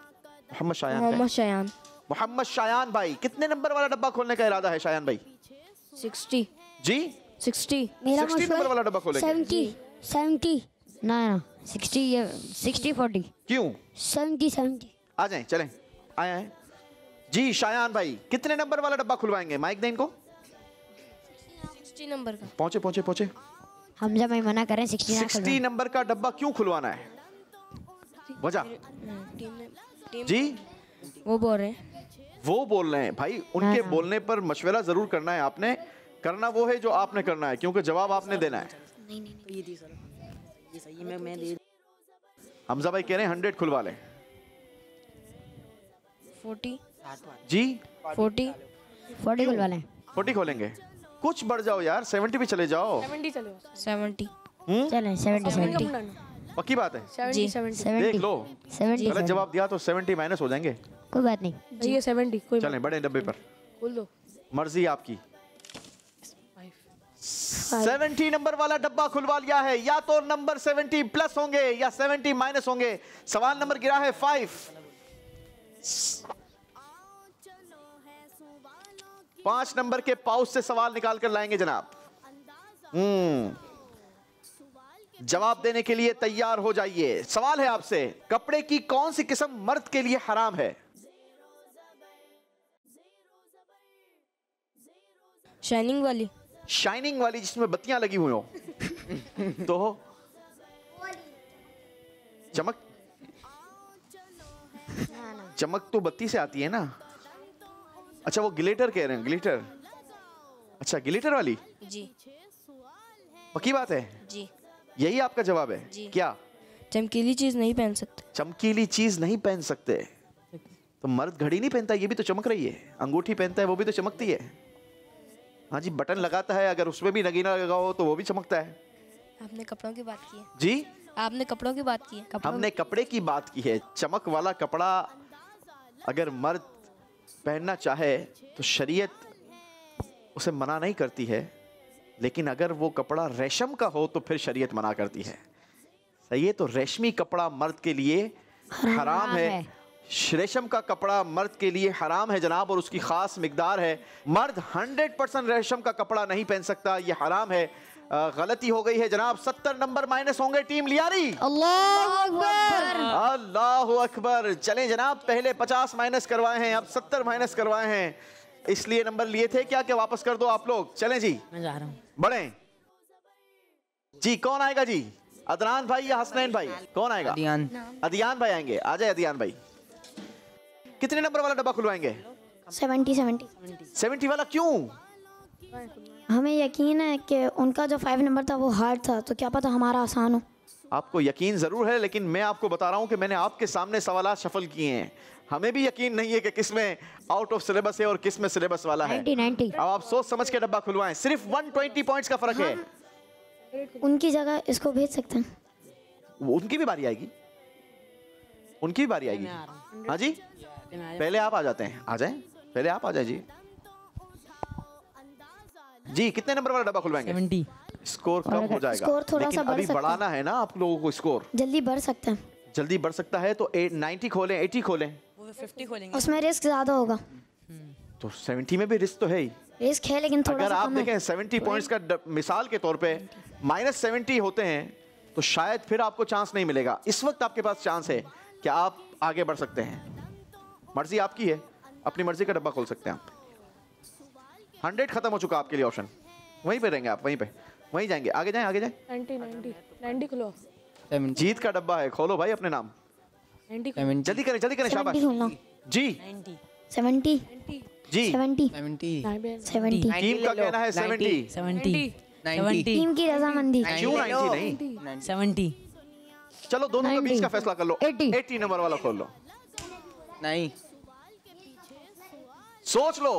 मोहम्मद शायान मोहम्मद शायान मोहम्मद शायान भाई कितने नंबर वाला डब्बा खोलने का इरादा है शायान भाई 60 जी 60 मेरा मतलब नंबर वाला डब्बा खोलेंगे 70 70 ना ना 60 सिक्सटी 60 40 क्यों 70 70 आ जाएं चलें आए हैं जी शायान भाई कितने नंबर वाला डब्बा खुलवाएंगे माइक दें इनको 60 नंबर का पहुंचे पहुंचे पहुंचे हम जब मैं मना करें 60 नंबर का डब्बा क्यों खुलवाना है वजह जी वो बोल रहे हैं वो बोल रहे हैं भाई उनके हाँ।, हाँ। बोलने पर मशवरा ज़रूर करना है आपने करना वो है जो आपने करना है क्योंकि जवाब आपने देना है हमजा भाई कह रहे हैं हंड्रेड खुलवा लें जी फोर्टी फोर्टी खुलवा लें फोर्टी खोलेंगे कुछ बढ़ जाओ यार सेवेंटी भी चले जाओ सेवेंटी चले सेवेंटी हम्म? चलें सेवेंटी सेवेंटी पक्की बात है जी 70 देख लो 70 गलत जवाब दिया तो 70 माइनस हो जाएंगे कोई बात नहीं जी ये 70 कोई चलें बड़े डब्बे पर बोल दो मर्जी आपकी 70 नंबर वाला डब्बा खुलवा लिया है या तो नंबर 70 प्लस होंगे या 70 माइनस होंगे सवाल नंबर गिरा है 5 पांच नंबर के पाउच से सवाल निकाल कर लाएंगे जनाब हम्म जवाब देने के लिए तैयार हो जाइए सवाल है आपसे कपड़े की कौन सी किस्म मर्द के लिए हराम है शाइनिंग वाली शाइनिंग वाली जिसमें बत्तियां लगी हुई [laughs] तो हो तो चमक चमक तो बत्ती से आती है ना अच्छा वो ग्लिटर कह रहे हैं ग्लिटर अच्छा ग्लिटर वाली जी पक्की बात है जी यही आपका जवाब है क्या चमकीली चीज नहीं पहन सकते चमकीली चीज नहीं पहन सकते तो मर्द घड़ी नहीं पहनता ये भी तो चमक रही है अंगूठी पहनता है वो भी तो चमकती है हाँ जी बटन लगाता है अगर उसमें भी नगीना लगा हो तो वो भी चमकता है आपने कपड़ों की बात की है जी आपने कपड़ों की बात की है हमने कपड़े की बात की है चमक वाला कपड़ा अगर मर्द पहनना चाहे तो शरीयत उसे मना नहीं करती है लेकिन अगर वो कपड़ा रेशम का हो तो फिर शरीयत मना करती है सही है तो रेशमी कपड़ा मर्द के लिए हराम है, है। रेशम का कपड़ा मर्द के लिए हराम है जनाब और उसकी ख़ास मकदार है मर्द हंड्रेड परसेंट रेशम का कपड़ा नहीं पहन सकता ये हराम है गलती हो गई है जनाब सत्तर नंबर माइनस होंगे टीम लियारी अल्लाह अकबर अल्लाह अकबर चलें जनाब पहले पचास माइनस करवाए हैं अब सत्तर माइनस करवाए हैं इसलिए नंबर लिए थे क्या क्या वापस कर दो आप लोग चले जी मैं जा रहा हूँ बड़े जी कौन आएगा जी अदनान भाई या हसनैन भाई कौन आएगा अदियान अदियान भाई आएंगे आ जाए अदियान भाई कितने नंबर वाला डब्बा खुलवाएंगे सेवेंटी सेवेंटी सेवेंटी वाला क्यों हमें यकीन है कि उनका जो फाइव नंबर था वो हार्ड था तो क्या पता हमारा आसान हो आपको यकीन ज़रूर है लेकिन मैं आपको बता रहा हूँ कि मैंने आपके सामने सवाल सफल किए हैं हमें भी यकीन नहीं है कि किस में आउट ऑफ सिलेबस है और किस में सिलेबस वाला है 90, 90. अब आप सोच समझ के डब्बा खुलवाएं सिर्फ 120 पॉइंट्स का फर्क है हाँ। उनकी जगह इसको भेज सकते हैं उनकी भी बारी आएगी उनकी भी बारी आएगी हाँ जी पहले आप आ जाते हैं आ जाए पहले आप आ जाए जी जी कितने नंबर वाला डब्बा खुलवाएंगे स्कोर कम हो जाएगा स्कोर थोड़ा सा अभी बढ़ाना है ना आप लोगों को स्कोर जल्दी बढ़ सकते हैं जल्दी बढ़ सकता है तो 90 खोलें एटी खोलें खोलेंगे उसमें रिस्क ज़्यादा होगा तो सेवेंटी में भी रिस्क तो है ही रिस्क है लेकिन थोड़ा अगर आप देखें सेवेंटी तो पॉइंट्स का मिसाल के तौर पे माइनस सेवेंटी होते हैं तो शायद फिर आपको चांस नहीं मिलेगा इस वक्त आपके पास चांस है कि आप आगे बढ़ सकते हैं मर्जी आपकी है अपनी मर्जी का डब्बा खोल सकते हैं आप हंड्रेड खत्म हो चुका आपके लिए ऑप्शन वहीं पे रहेंगे आप वहीं पे वहीं जाएंगे आगे जाएं आगे जाएं 90 90 90 खोलो जीत का डब्बा है खोलो भाई अपने नाम जल्दी करें जल्दी करें शाबाश जी सेवेंटी जी सेवेंटी सेवेंटी टीम का कहना है सेवेंटी सेवेंटी टीम की रजामंदी क्यों नाइन्टी नहीं सेवेंटी चलो दोनों के बीच का फैसला कर लो एट्टी नंबर वाला खोल लो नहीं सोच लो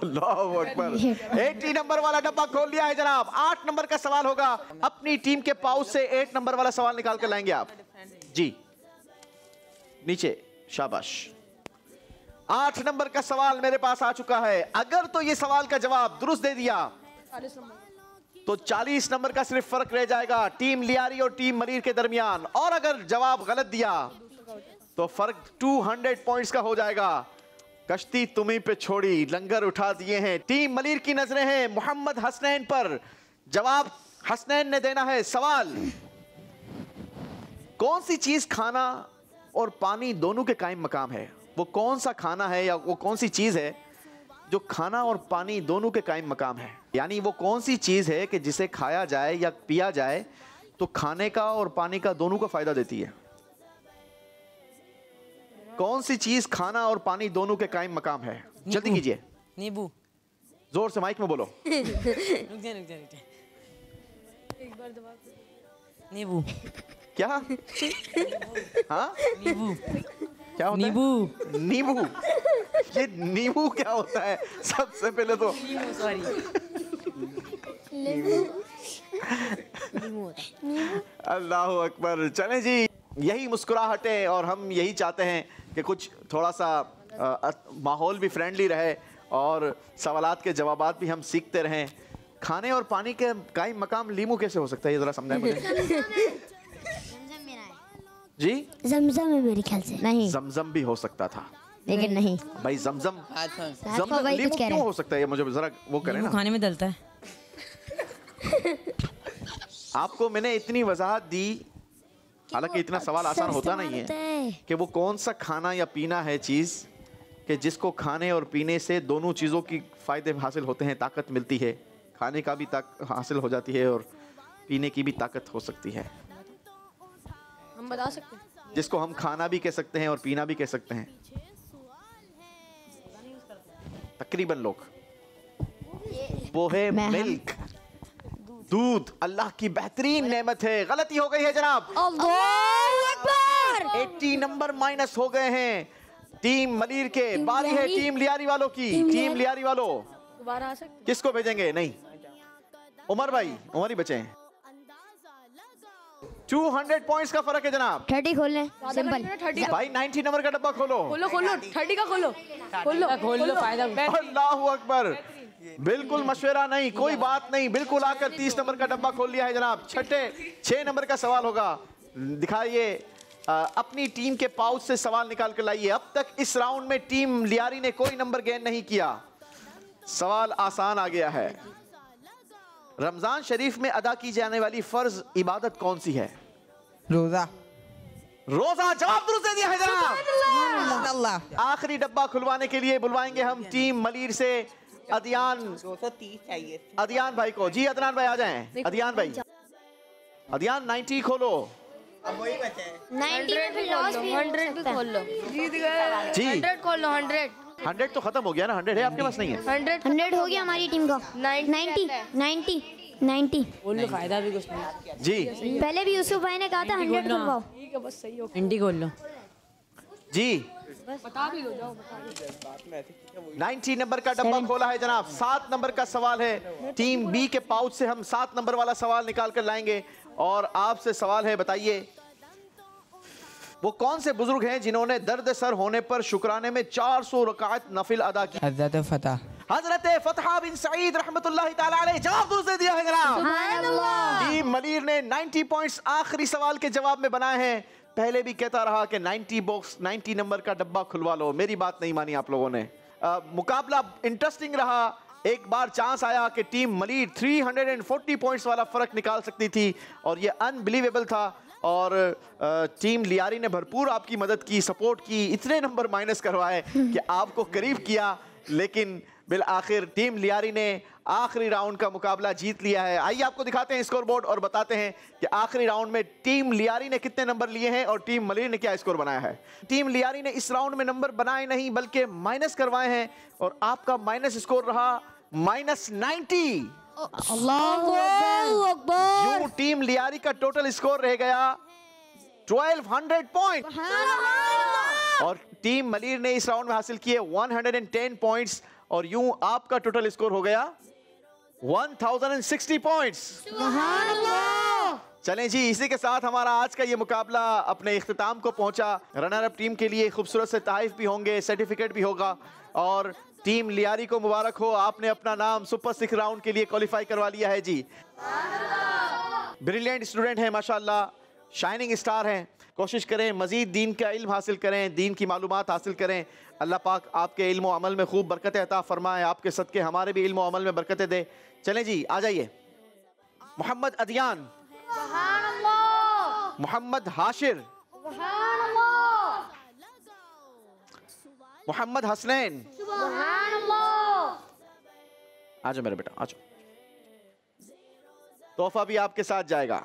अल्लाह एटी नंबर वाला डब्बा खोल लिया है जनाब आठ नंबर का सवाल होगा अपनी टीम के पाउच से एट नंबर वाला सवाल निकाल कर लाएंगे आप जी नीचे शाबाश आठ नंबर का सवाल मेरे पास आ चुका है अगर तो ये सवाल का जवाब दुरुस्त दे दिया तो चालीस नंबर का सिर्फ फर्क रह जाएगा टीम लियारी और टीम मरीर के दरमियान और अगर जवाब गलत दिया तो फर्क 200 पॉइंट्स का हो जाएगा कश्ती तुम्हें पे छोड़ी लंगर उठा दिए हैं टीम मलिर की नजरें हैं मोहम्मद हसनैन पर जवाब हसनैन ने देना है सवाल कौन सी चीज खाना और पानी दोनों के कायम मकाम है वो कौन सा खाना है या वो कौन सी चीज़ है जो खाना और पानी दोनों के कायम मकाम है यानी वो कौन सी चीज़ है कि जिसे खाया जाए या पिया जाए तो खाने का और पानी का दोनों को फ़ायदा देती है कौन सी चीज़ खाना और पानी दोनों के कायम मकाम है जल्दी कीजिए नींबू जोर से माइक में बोलो [laughs] नींबू क्या हाँ क्या होता नींबू नींबू ये नींबू क्या होता है सबसे पहले तो सॉरी अल्लाह अकबर चले जी यही मुस्कुराहटे और हम यही चाहते हैं कि कुछ थोड़ा सा माहौल भी फ्रेंडली रहे और सवालत के जवाब भी हम सीखते रहें खाने और पानी के कई मकाम लीमू कैसे हो सकता है ये ज़रा समझाएं मुझे [laughs] जी जमजम है मेरे ख्याल से नहीं जमजम भी हो सकता था लेकिन नहीं भाई जमजम जमजम लीमू क्यों हो सकता है ये मुझे जरा वो करें ना खाने में डलता है [laughs] आपको मैंने इतनी वजाहत दी हालांकि इतना सवाल आसान होता नहीं है कि वो कौन सा खाना या पीना है चीज़ कि जिसको खाने और पीने से दोनों चीज़ों की फ़ायदे हासिल होते हैं ताकत मिलती है खाने का भी ताकत हासिल हो जाती है और पीने की भी ताकत हो सकती है हम बता सकते हैं जिसको हम खाना भी कह सकते हैं और पीना भी कह सकते हैं तकरीबन लोग वो है मिल्क दूध अल्लाह की बेहतरीन नेमत है गलती हो गई है जनाब एट्टी नंबर माइनस हो गए हैं टीम मलिर के बारी है टीम लियारी वालों की टीम, लियारी वालों किसको भेजेंगे नहीं उमर भाई उमर ही बचे हैं 200 पॉइंट्स का फर्क है जनाब 30 खोल लें सिंपल भाई 90 नंबर का डब्बा खोलो खोलो खोलो 30 का खोलो खोलो खोलो फायदा अल्लाह अकबर बिल्कुल मशवरा नहीं कोई बात नहीं बिल्कुल आकर 30 नंबर का डब्बा खोल लिया है जनाब छठे 6 नंबर का सवाल होगा दिखाइए अपनी टीम के पाउच से सवाल निकाल कर लाइए अब तक इस राउंड में टीम लियारी ने कोई नंबर गेन नहीं किया सवाल आसान आ गया है रमजान शरीफ में अदा की जाने वाली फर्ज इबादत कौन सी है रोजा रोजा जवाब दुरुस्त दिया आखिरी डब्बा खुलवाने के लिए बुलवाएंगे हम टीम मलिर से अदियान दो सौ तीस चाहिए अदियान भाई को जी अदनान भाई आ जाए अदियान भाई अदियान नाइनटी खोलो जी खोलो हंड्रेड खोलो हंड्रेड हंड्रेड तो खत्म हो गया ना हंड्रेड है आपके पास नहीं है हंड्रेड तो हंड्रेड हो गया हमारी टीम का नाइन्टी नाइन्टी नाइन्टी फायदा भी कुछ नहीं जी पहले भी यूसुफ भाई ने कहा था हंड्रेड बस सही हो इंडी खोल लो जी नाइनटी नंबर का डब्बा खोला है जनाब सात नंबर का सवाल है टीम बी के पाउच से हम सात नंबर वाला सवाल निकाल कर लाएंगे और आपसे सवाल है बताइए वो कौन से बुजुर्ग हैं जिन्होंने दर्द सर होने पर शुक्राने में 400 रकायत नफिल अदा की हजरत फतेह हजरत फतह बिन सईद रहमतुल्लाह ताला जवाब दूसरे दिया है जनाब मलिर ने 90 पॉइंट्स आखिरी सवाल के जवाब में बनाए हैं पहले भी कहता रहा कि 90 बॉक्स 90 नंबर का डब्बा खुलवा लो मेरी बात नहीं मानी आप लोगों ने मुकाबला इंटरेस्टिंग रहा एक बार चांस आया कि टीम मलिर 340 पॉइंट्स वाला फर्क निकाल सकती थी और ये अनबिलीवेबल था और टीम लियारी ने भरपूर आपकी मदद की सपोर्ट की इतने नंबर माइनस करवाए कि आपको करीब किया लेकिन बिल आखिर टीम लियारी ने आखिरी राउंड का मुकाबला जीत लिया है आइए आपको दिखाते हैं स्कोर बोर्ड और बताते हैं कि आखिरी राउंड में टीम लियारी ने कितने नंबर लिए हैं और टीम मलिर ने क्या स्कोर बनाया है टीम लियारी ने इस राउंड में नंबर बनाए नहीं बल्कि माइनस करवाए हैं और आपका माइनस स्कोर रहा माइनस नाइन्टी टीम लियारी का टोटल स्कोर रह गया 1200 पॉइंट और टीम मलिर ने इस राउंड में हासिल किए 110 पॉइंट्स और यूं आपका टोटल स्कोर हो गया 1060 पॉइंट्स चलें जी इसी के साथ हमारा आज का ये मुकाबला अपने अख्ताम को पहुंचा रनर अप टीम के लिए खूबसूरत से तहफ भी होंगे सर्टिफिकेट भी होगा और टीम लियारी को मुबारक हो आपने अपना नाम सुपर सिक्स राउंड के लिए क्वालिफाई करवा लिया है जी ब्रिलियंट स्टूडेंट हैं माशाल्लाह शाइनिंग स्टार हैं कोशिश करें मज़ीद दीन का इल्म हासिल करें दीन की मालूम हासिल करें अल्लाह पाक आपके इल्म अमल में खूब बरकत अता फरमाए आपके सदक़े हमारे भी इल्म अमल में बरकतें दे चलें जी आ जाइए मोहम्मद अदियान मोहम्मद हाशिर मोहम्मद हसनैन आ जाओ मेरे बेटा आ जाओ तोहफा भी आपके साथ जाएगा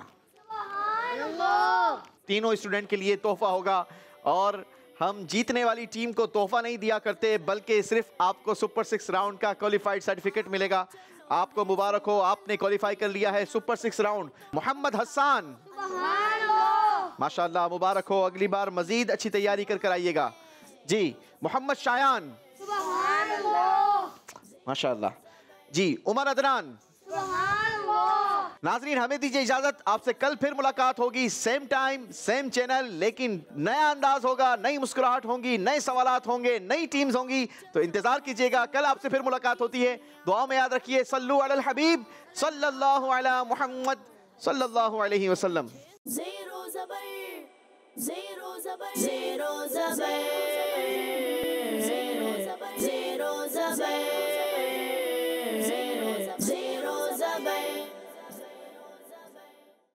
तीनों स्टूडेंट के लिए तोहफा होगा और हम जीतने वाली टीम को तोहफा नहीं दिया करते बल्कि सिर्फ आपको सुपर सिक्स राउंड का क्वालिफाइड सर्टिफिकेट मिलेगा आपको मुबारक हो आपने क्वालिफाई कर लिया है super six round Mohammad Hassan माशाल्लाह मुबारक हो अगली बार मजीद अच्छी तैयारी कर कर आइएगा जी मोहम्मद शायान माशा जी उमर अदनान नाजरीन हमें दीजिए इजाजत आपसे कल फिर मुलाकात होगी सेम टाइम सेम चैनल लेकिन नया अंदाज होगा नई मुस्कुराहट होंगी नए सवाल होंगे नई टीम्स होंगी तो इंतजार कीजिएगा कल आपसे फिर मुलाकात होती है दुआ में याद रखिए सल्लू अल हबीब सल्लल्लाहु अला मोहम्मद सल्लल्लाहु अलैहि वसल्लम जबर, जबर, जबर,